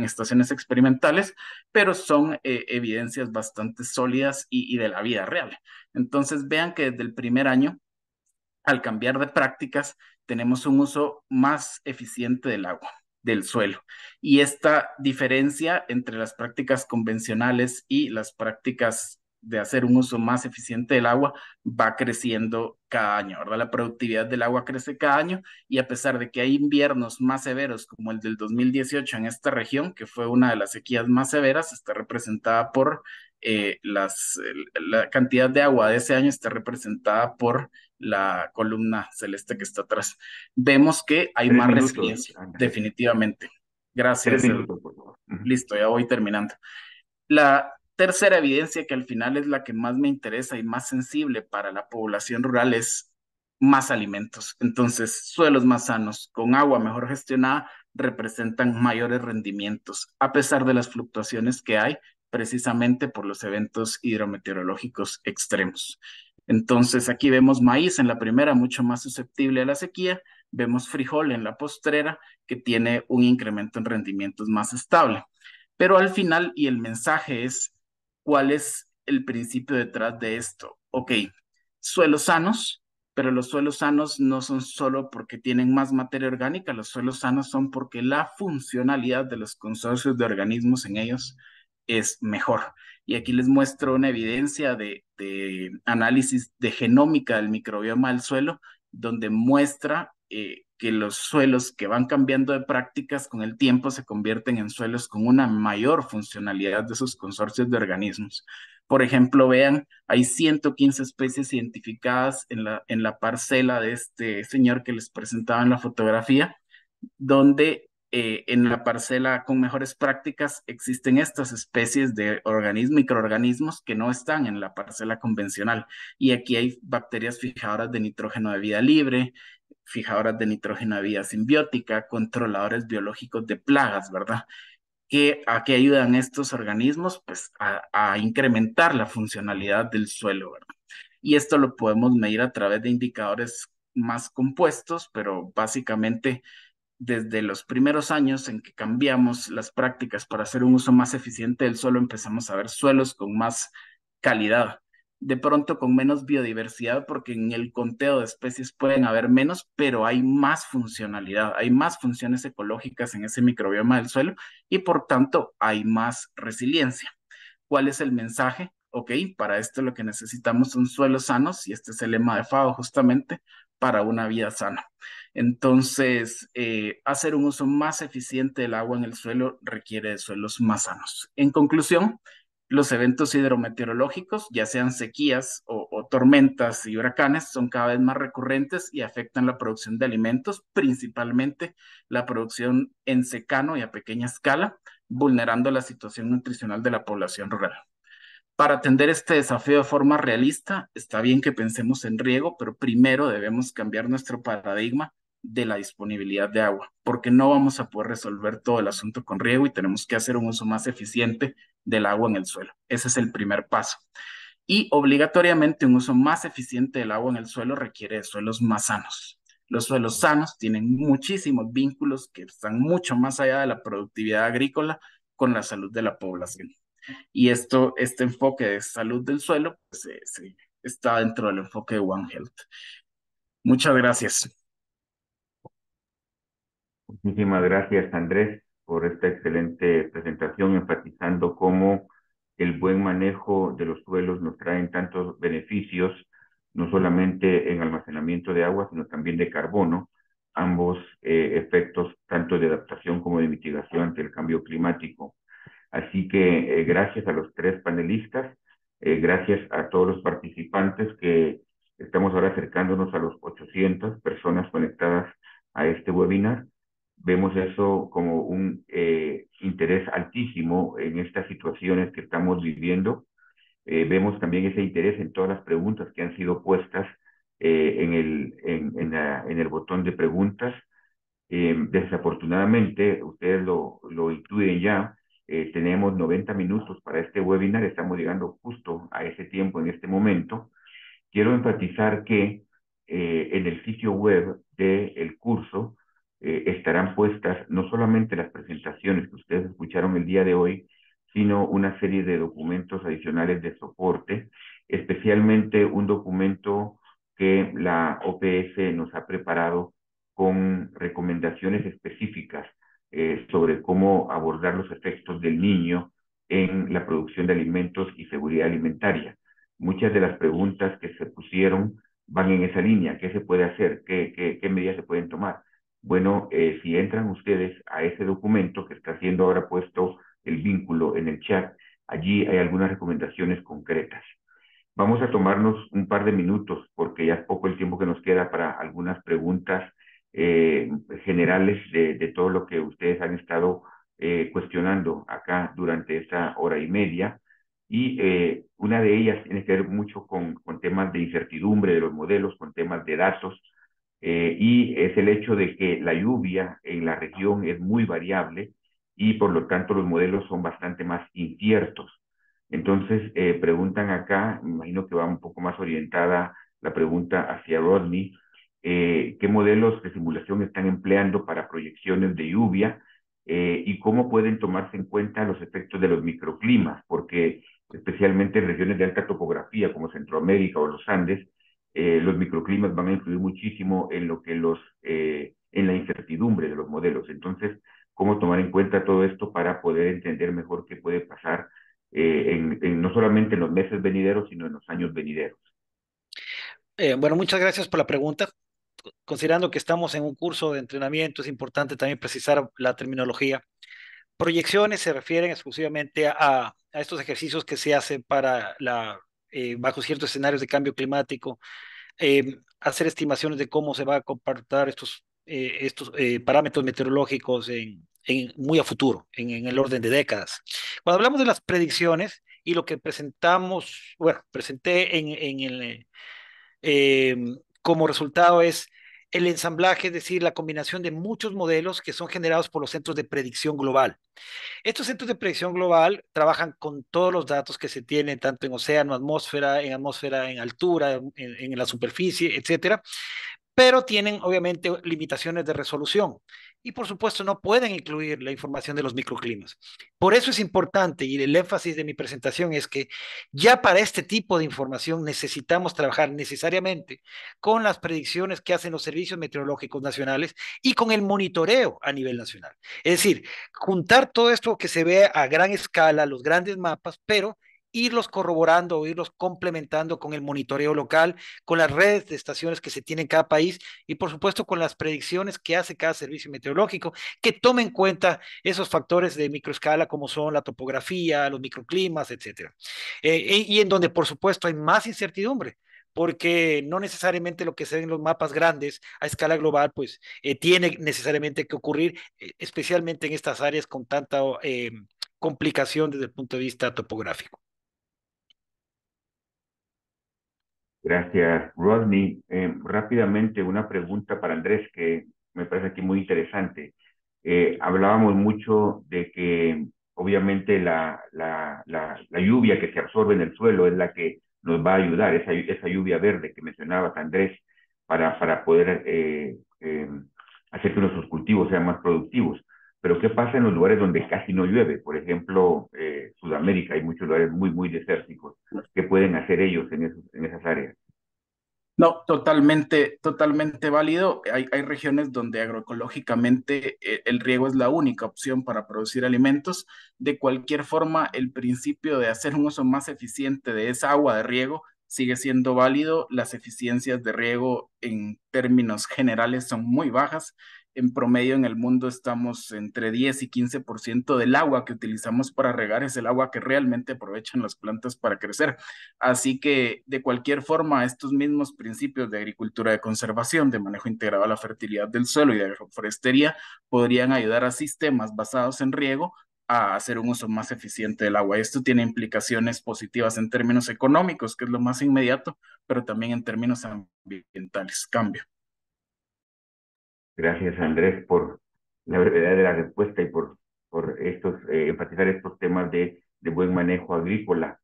estaciones experimentales, pero son eh, evidencias bastante sólidas y de la vida real. Entonces vean que desde el primer año, al cambiar de prácticas, tenemos un uso más eficiente del agua del suelo. Y esta diferencia entre las prácticas convencionales y las prácticas de hacer un uso más eficiente del agua va creciendo cada año, ¿verdad? La productividad del agua crece cada año y a pesar de que hay inviernos más severos como el del 2018 en esta región, que fue una de las sequías más severas, está representada por eh, las, la cantidad de agua de ese año está representada por la columna celeste que está atrás. Vemos que hay más resiliencia, definitivamente. Gracias. Listo, ya voy terminando. La, tercera evidencia, que al final es la que más me interesa y más sensible para la población rural, es más alimentos. Entonces, suelos más sanos, con agua mejor gestionada, representan mayores rendimientos, a pesar de las fluctuaciones que hay precisamente por los eventos hidrometeorológicos extremos. Entonces, aquí vemos maíz en la primera, mucho más susceptible a la sequía, vemos frijol en la postrera, que tiene un incremento en rendimientos más estable. Pero al final, y el mensaje es, cuál es el principio detrás de esto. Ok, suelos sanos, pero los suelos sanos no son solo porque tienen más materia orgánica, los suelos sanos son porque la funcionalidad de los consorcios de organismos en ellos es mejor. Y aquí les muestro una evidencia de, análisis de genómica del microbioma del suelo, donde muestra eh, que los suelos que van cambiando de prácticas con el tiempo se convierten en suelos con una mayor funcionalidad de sus consorcios de organismos. Por ejemplo, vean, hay 115 especies identificadas en la, en la parcela de este señor que les presentaba en la fotografía, donde eh, en la parcela con mejores prácticas existen estas especies de organismos, microorganismos que no están en la parcela convencional. Y aquí hay bacterias fijadoras de nitrógeno de vida libre, fijadoras de nitrógeno de vida simbiótica, controladores biológicos de plagas, ¿verdad? ¿Qué, ¿A qué ayudan estos organismos? Pues a, a incrementar la funcionalidad del suelo, ¿verdad? Y esto lo podemos medir a través de indicadores más compuestos, pero básicamente desde los primeros años en que cambiamos las prácticas para hacer un uso más eficiente del suelo, empezamos a ver suelos con más calidad, de pronto con menos biodiversidad, porque en el conteo de especies pueden haber menos, pero hay más funcionalidad, hay más funciones ecológicas en ese microbioma del suelo y por tanto hay más resiliencia. ¿Cuál es el mensaje? Ok, para esto lo que necesitamos son suelos sanos y este es el lema de FAO justamente para una vida sana. Entonces, eh, hacer un uso más eficiente del agua en el suelo requiere de suelos más sanos. En conclusión, los eventos hidrometeorológicos, ya sean sequías o, tormentas y huracanes, son cada vez más recurrentes y afectan la producción de alimentos, principalmente la producción en secano y a pequeña escala, vulnerando la situación nutricional de la población rural. Para atender este desafío de forma realista, está bien que pensemos en riego, pero primero debemos cambiar nuestro paradigma de la disponibilidad de agua, porque no vamos a poder resolver todo el asunto con riego y tenemos que hacer un uso más eficiente del agua en el suelo. Ese es el primer paso. Y obligatoriamente un uso más eficiente del agua en el suelo requiere de suelos más sanos. Los suelos sanos tienen muchísimos vínculos que están mucho más allá de la productividad agrícola con la salud de la población. Y esto, este enfoque de salud del suelo pues, eh, está dentro del enfoque de One Health. Muchas gracias. Muchísimas gracias, Andrés por esta excelente presentación, enfatizando cómo el buen manejo de los suelos nos traen tantos beneficios, no solamente en almacenamiento de agua, sino también de carbono, ambos eh, efectos tanto de adaptación como de mitigación ante el cambio climático. Así que eh, gracias a los tres panelistas, eh, gracias a todos los participantes que estamos ahora acercándonos a los 800 personas conectadas a este webinar vemos eso como un eh, interés altísimo en estas situaciones que estamos viviendo. Eh, vemos también ese interés en todas las preguntas que han sido puestas eh, en, el, en, el botón de preguntas. Em, desafortunadamente, ustedes lo, lo incluyen ya, tenemos 90 minutos para este webinar, estamos llegando justo a ese tiempo en este momento. Quiero enfatizar que en el sitio web del curso, eh, estarán puestas no solamente las presentaciones que ustedes escucharon el día de hoy, sino una serie de documentos adicionales de soporte, especialmente un documento que la OPS nos ha preparado con recomendaciones específicas eh, sobre cómo abordar los efectos del niño en la producción de alimentos y seguridad alimentaria. Muchas de las preguntas que se pusieron van en esa línea, qué se puede hacer, qué medidas se pueden tomar. Bueno, eh, si entran ustedes a ese documento que está siendo ahora puesto el vínculo en el chat, allí hay algunas recomendaciones concretas. Vamos a tomarnos un par de minutos porque ya es poco el tiempo que nos queda para algunas preguntas eh, generales de, todo lo que ustedes han estado eh, cuestionando acá durante esta hora y media. Y una de ellas tiene que ver mucho con temas de incertidumbre de los modelos, con temas de datos, eh, y es el hecho de que la lluvia en la región es muy variable y por lo tanto los modelos son bastante más inciertos. Entonces, eh, preguntan acá, imagino que va un poco más orientada la pregunta hacia Rodney, eh, qué modelos de simulación están empleando para proyecciones de lluvia y cómo pueden tomarse en cuenta los efectos de los microclimas, porque especialmente en regiones de alta topografía como Centroamérica o los Andes, eh, los microclimas van a influir muchísimo en lo que los, eh, en la incertidumbre de los modelos. Entonces, cómo tomar en cuenta todo esto para poder entender mejor qué puede pasar eh, en, no solamente en los meses venideros, sino en los años venideros. bueno, muchas gracias por la pregunta. Considerando que estamos en un curso de entrenamiento, es importante también precisar la terminología. Proyecciones se refieren exclusivamente a, a estos ejercicios que se hacen para la eh, bajo ciertos escenarios de cambio climático, eh, hacer estimaciones de cómo se va a comportar estos, eh, parámetros meteorológicos en, muy a futuro, en, el orden de décadas. Cuando hablamos de las predicciones y lo que presentamos, bueno, presenté en, en el, como resultado es el ensamblaje, es decir, la combinación de muchos modelos que son generados por los centros de predicción global. Estos centros de predicción global trabajan con todos los datos que se tienen, tanto en océano, atmósfera, en atmósfera, en altura, en, la superficie, etcétera, pero tienen obviamente limitaciones de resolución y por supuesto no pueden incluir la información de los microclimas. Por eso es importante y el énfasis de mi presentación es que ya para este tipo de información necesitamos trabajar necesariamente con las predicciones que hacen los servicios meteorológicos nacionales y con el monitoreo a nivel nacional. Es decir, juntar todo esto que se ve a gran escala, los grandes mapas, pero irlos corroborando o irlos complementando con el monitoreo local, con las redes de estaciones que se tienen en cada país y por supuesto con las predicciones que hace cada servicio meteorológico, que tome en cuenta esos factores de microescala como son la topografía, los microclimas, etcétera. Eh, y en donde por supuesto hay más incertidumbre porque no necesariamente lo que se ve en los mapas grandes a escala global, pues eh, tiene necesariamente que ocurrir, eh, especialmente en estas áreas con tanta complicación desde el punto de vista topográfico. Gracias, Rodney. Eh, rápidamente, una pregunta para Andrés que me parece aquí muy interesante. Eh, hablábamos mucho de que obviamente la, lluvia que se absorbe en el suelo es la que nos va a ayudar, esa, esa lluvia verde que mencionabas, Andrés, para, para poder eh, hacer que nuestros cultivos sean más productivos. Pero ¿qué pasa en los lugares donde casi no llueve? Por ejemplo, eh, Sudamérica, hay muchos lugares muy, muy desérticos. ¿Qué pueden hacer ellos en, en esas áreas? No, totalmente, totalmente válido. Hay, regiones donde agroecológicamente eh, el riego es la única opción para producir alimentos. De cualquier forma, el principio de hacer un uso más eficiente de esa agua de riego sigue siendo válido. Las eficiencias de riego en términos generales son muy bajas en promedio en el mundo estamos entre 10 y 15% del agua que utilizamos para regar es el agua que realmente aprovechan las plantas para crecer. Así que de cualquier forma, estos mismos principios de agricultura de conservación, de manejo integrado a la fertilidad del suelo y de agroforestería podrían ayudar a sistemas basados en riego a hacer un uso más eficiente del agua. Esto tiene implicaciones positivas en términos económicos, que es lo más inmediato, pero también en términos ambientales. Cambio. Gracias, Andrés, por la brevedad de la respuesta y por, por estos, eh, enfatizar estos temas de, de buen manejo agrícola.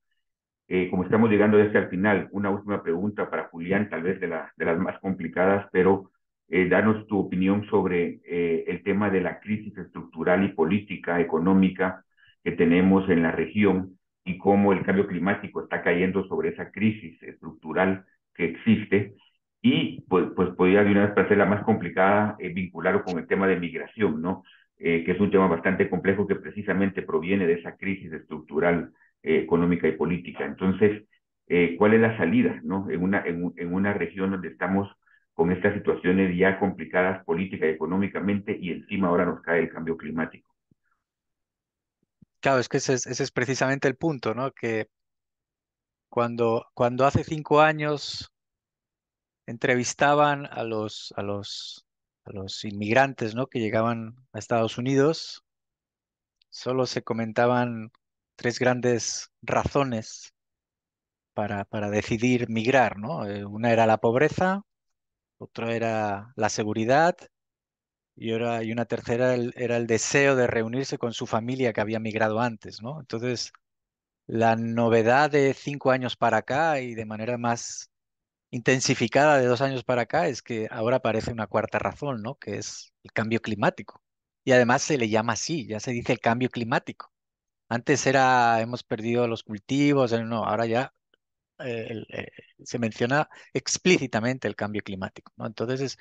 Eh, como estamos llegando desde al final, una última pregunta para Julián, tal vez de, de las más complicadas, pero eh, danos tu opinión sobre el tema de la crisis estructural y política, económica que tenemos en la región y cómo el cambio climático está cayendo sobre esa crisis estructural que existe y pues, pues podría de una vez para la más complicada eh, vincularlo con el tema de migración, ¿no? Eh, que es un tema bastante complejo que precisamente proviene de esa crisis estructural eh, económica y política. Entonces, ¿cuál es la salida, ¿no? En una, en, una región donde estamos con estas situaciones ya complicadas política y económicamente y encima ahora nos cae el cambio climático. Claro, es que ese es, precisamente el punto, ¿no? Que cuando, cuando hace cinco años entrevistaban a los, a los, a los inmigrantes ¿no? que llegaban a Estados Unidos, solo se comentaban tres grandes razones para, para decidir migrar. ¿no? Eh, una era la pobreza, otra era la seguridad y, y una tercera era el deseo de reunirse con su familia que había migrado antes. ¿no? Entonces, la novedad de cinco años para acá y de manera más intensificada de dos años para acá es que ahora aparece una cuarta razón, ¿no? Que es el cambio climático. Y además se le llama así, ya se dice el cambio climático. Antes era, hemos perdido los cultivos, no, ahora ya eh, eh, se menciona explícitamente el cambio climático, ¿no? Entonces,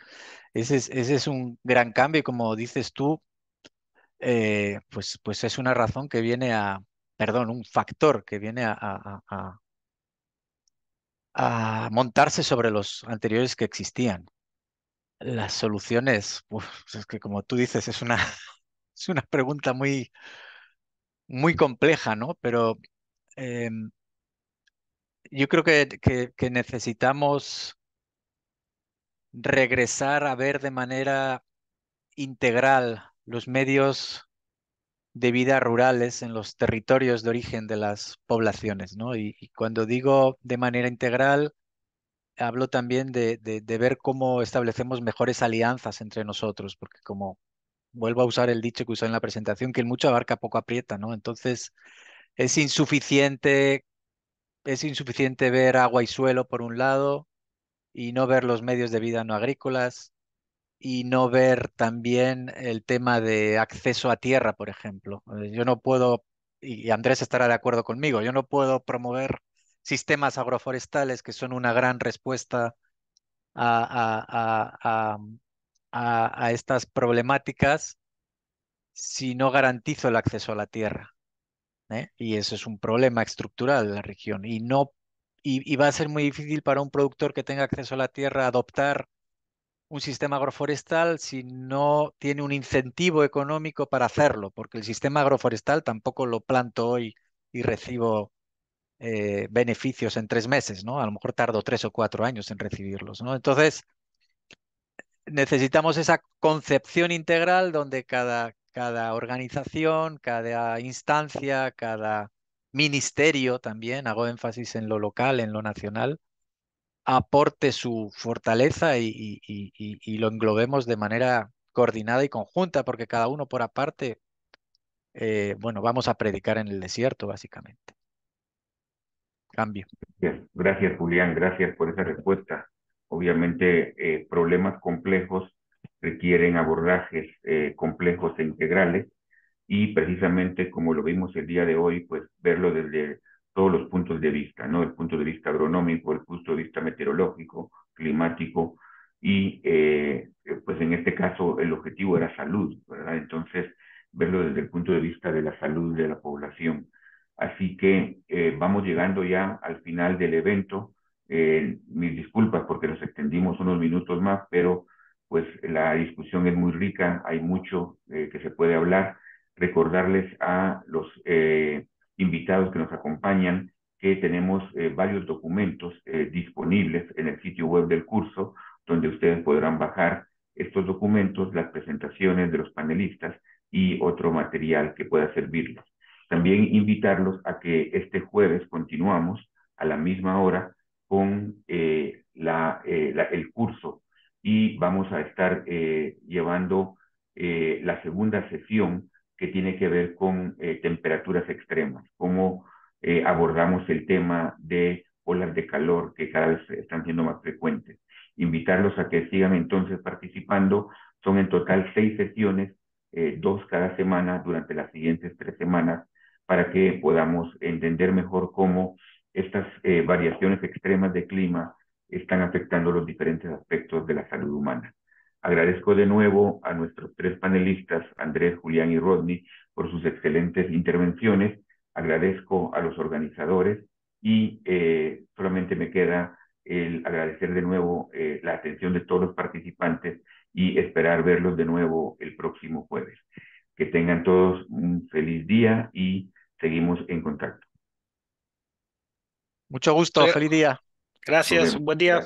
ese, es, ese es un gran cambio y como dices tú, eh, pues, pues es una razón que viene a, perdón, un factor que viene a a montarse sobre los anteriores que existían. Las soluciones, pues es que como tú dices, es una, (laughs) es una pregunta muy, muy compleja, ¿no? Pero em, yo creo que, que necesitamos regresar a ver de manera integral los medios de vida rurales en los territorios de origen de las poblaciones. ¿no? Y, cuando digo de manera integral, hablo también de, ver cómo establecemos mejores alianzas entre nosotros, porque como vuelvo a usar el dicho que usé en la presentación, que el mucho abarca poco aprieta, ¿no? Entonces es insuficiente, es insuficiente ver agua y suelo por un lado y no ver los medios de vida no agrícolas, y no ver también el tema de acceso a tierra, por ejemplo. Eh, yo no puedo, y Andrés estará de acuerdo conmigo, yo no puedo promover sistemas agroforestales que son una gran respuesta a, estas problemáticas si no garantizo el acceso a la tierra. ¿eh? Y eso es un problema estructural de la región. Y, no, y va a ser muy difícil para un productor que tenga acceso a la tierra adoptar un sistema agroforestal si no tiene un incentivo económico para hacerlo, porque el sistema agroforestal tampoco lo planto hoy y recibo eh, beneficios en tres meses, ¿no? A lo mejor tardo tres o cuatro años en recibirlos, ¿no? Entonces, necesitamos esa concepción integral donde cada, cada organización, cada instancia, cada ministerio también, hago énfasis en lo local, en lo nacional, aporte su fortaleza y, lo englobemos de manera coordinada y conjunta, porque cada uno por aparte, eh, bueno, vamos a predicar en el desierto, básicamente. Cambio. Gracias, Julián, gracias por esa respuesta. Obviamente, eh, problemas complejos requieren abordajes eh, complejos e integrales y precisamente como lo vimos el día de hoy, pues verlo desde todos los puntos de vista, ¿no? El punto de vista agronómico, el punto de vista meteorológico, climático y, eh, pues en este caso, el objetivo era salud, ¿verdad? Entonces, verlo desde el punto de vista de la salud de la población. Así que eh, vamos llegando ya al final del evento. Eh, mis disculpas porque nos extendimos unos minutos más, pero pues la discusión es muy rica, hay mucho que se puede hablar. Recordarles a los invitados que nos acompañan, que tenemos eh, varios documentos eh, disponibles en el sitio web del curso, donde ustedes podrán bajar estos documentos, las presentaciones de los panelistas y otro material que pueda servirles. También invitarlos a que este jueves continuamos a la misma hora con eh, el curso y vamos a estar llevando la segunda sesión que tiene que ver con eh, temperaturas extremas, cómo eh, abordamos el tema de olas de calor que cada vez están siendo más frecuentes. Invitarlos a que sigan entonces participando. Son en total seis sesiones, eh, dos cada semana durante las siguientes tres semanas, para que podamos entender mejor cómo estas variaciones extremas de clima están afectando los diferentes aspectos de la salud humana. Agradezco de nuevo a nuestros tres panelistas, Andrés, Julián y Rodney, por sus excelentes intervenciones. Agradezco a los organizadores y eh, solamente me queda el agradecer de nuevo eh, la atención de todos los participantes y esperar verlos de nuevo el próximo jueves. Que tengan todos un feliz día y seguimos en contacto. Mucho gusto, feliz día. Gracias, buen día.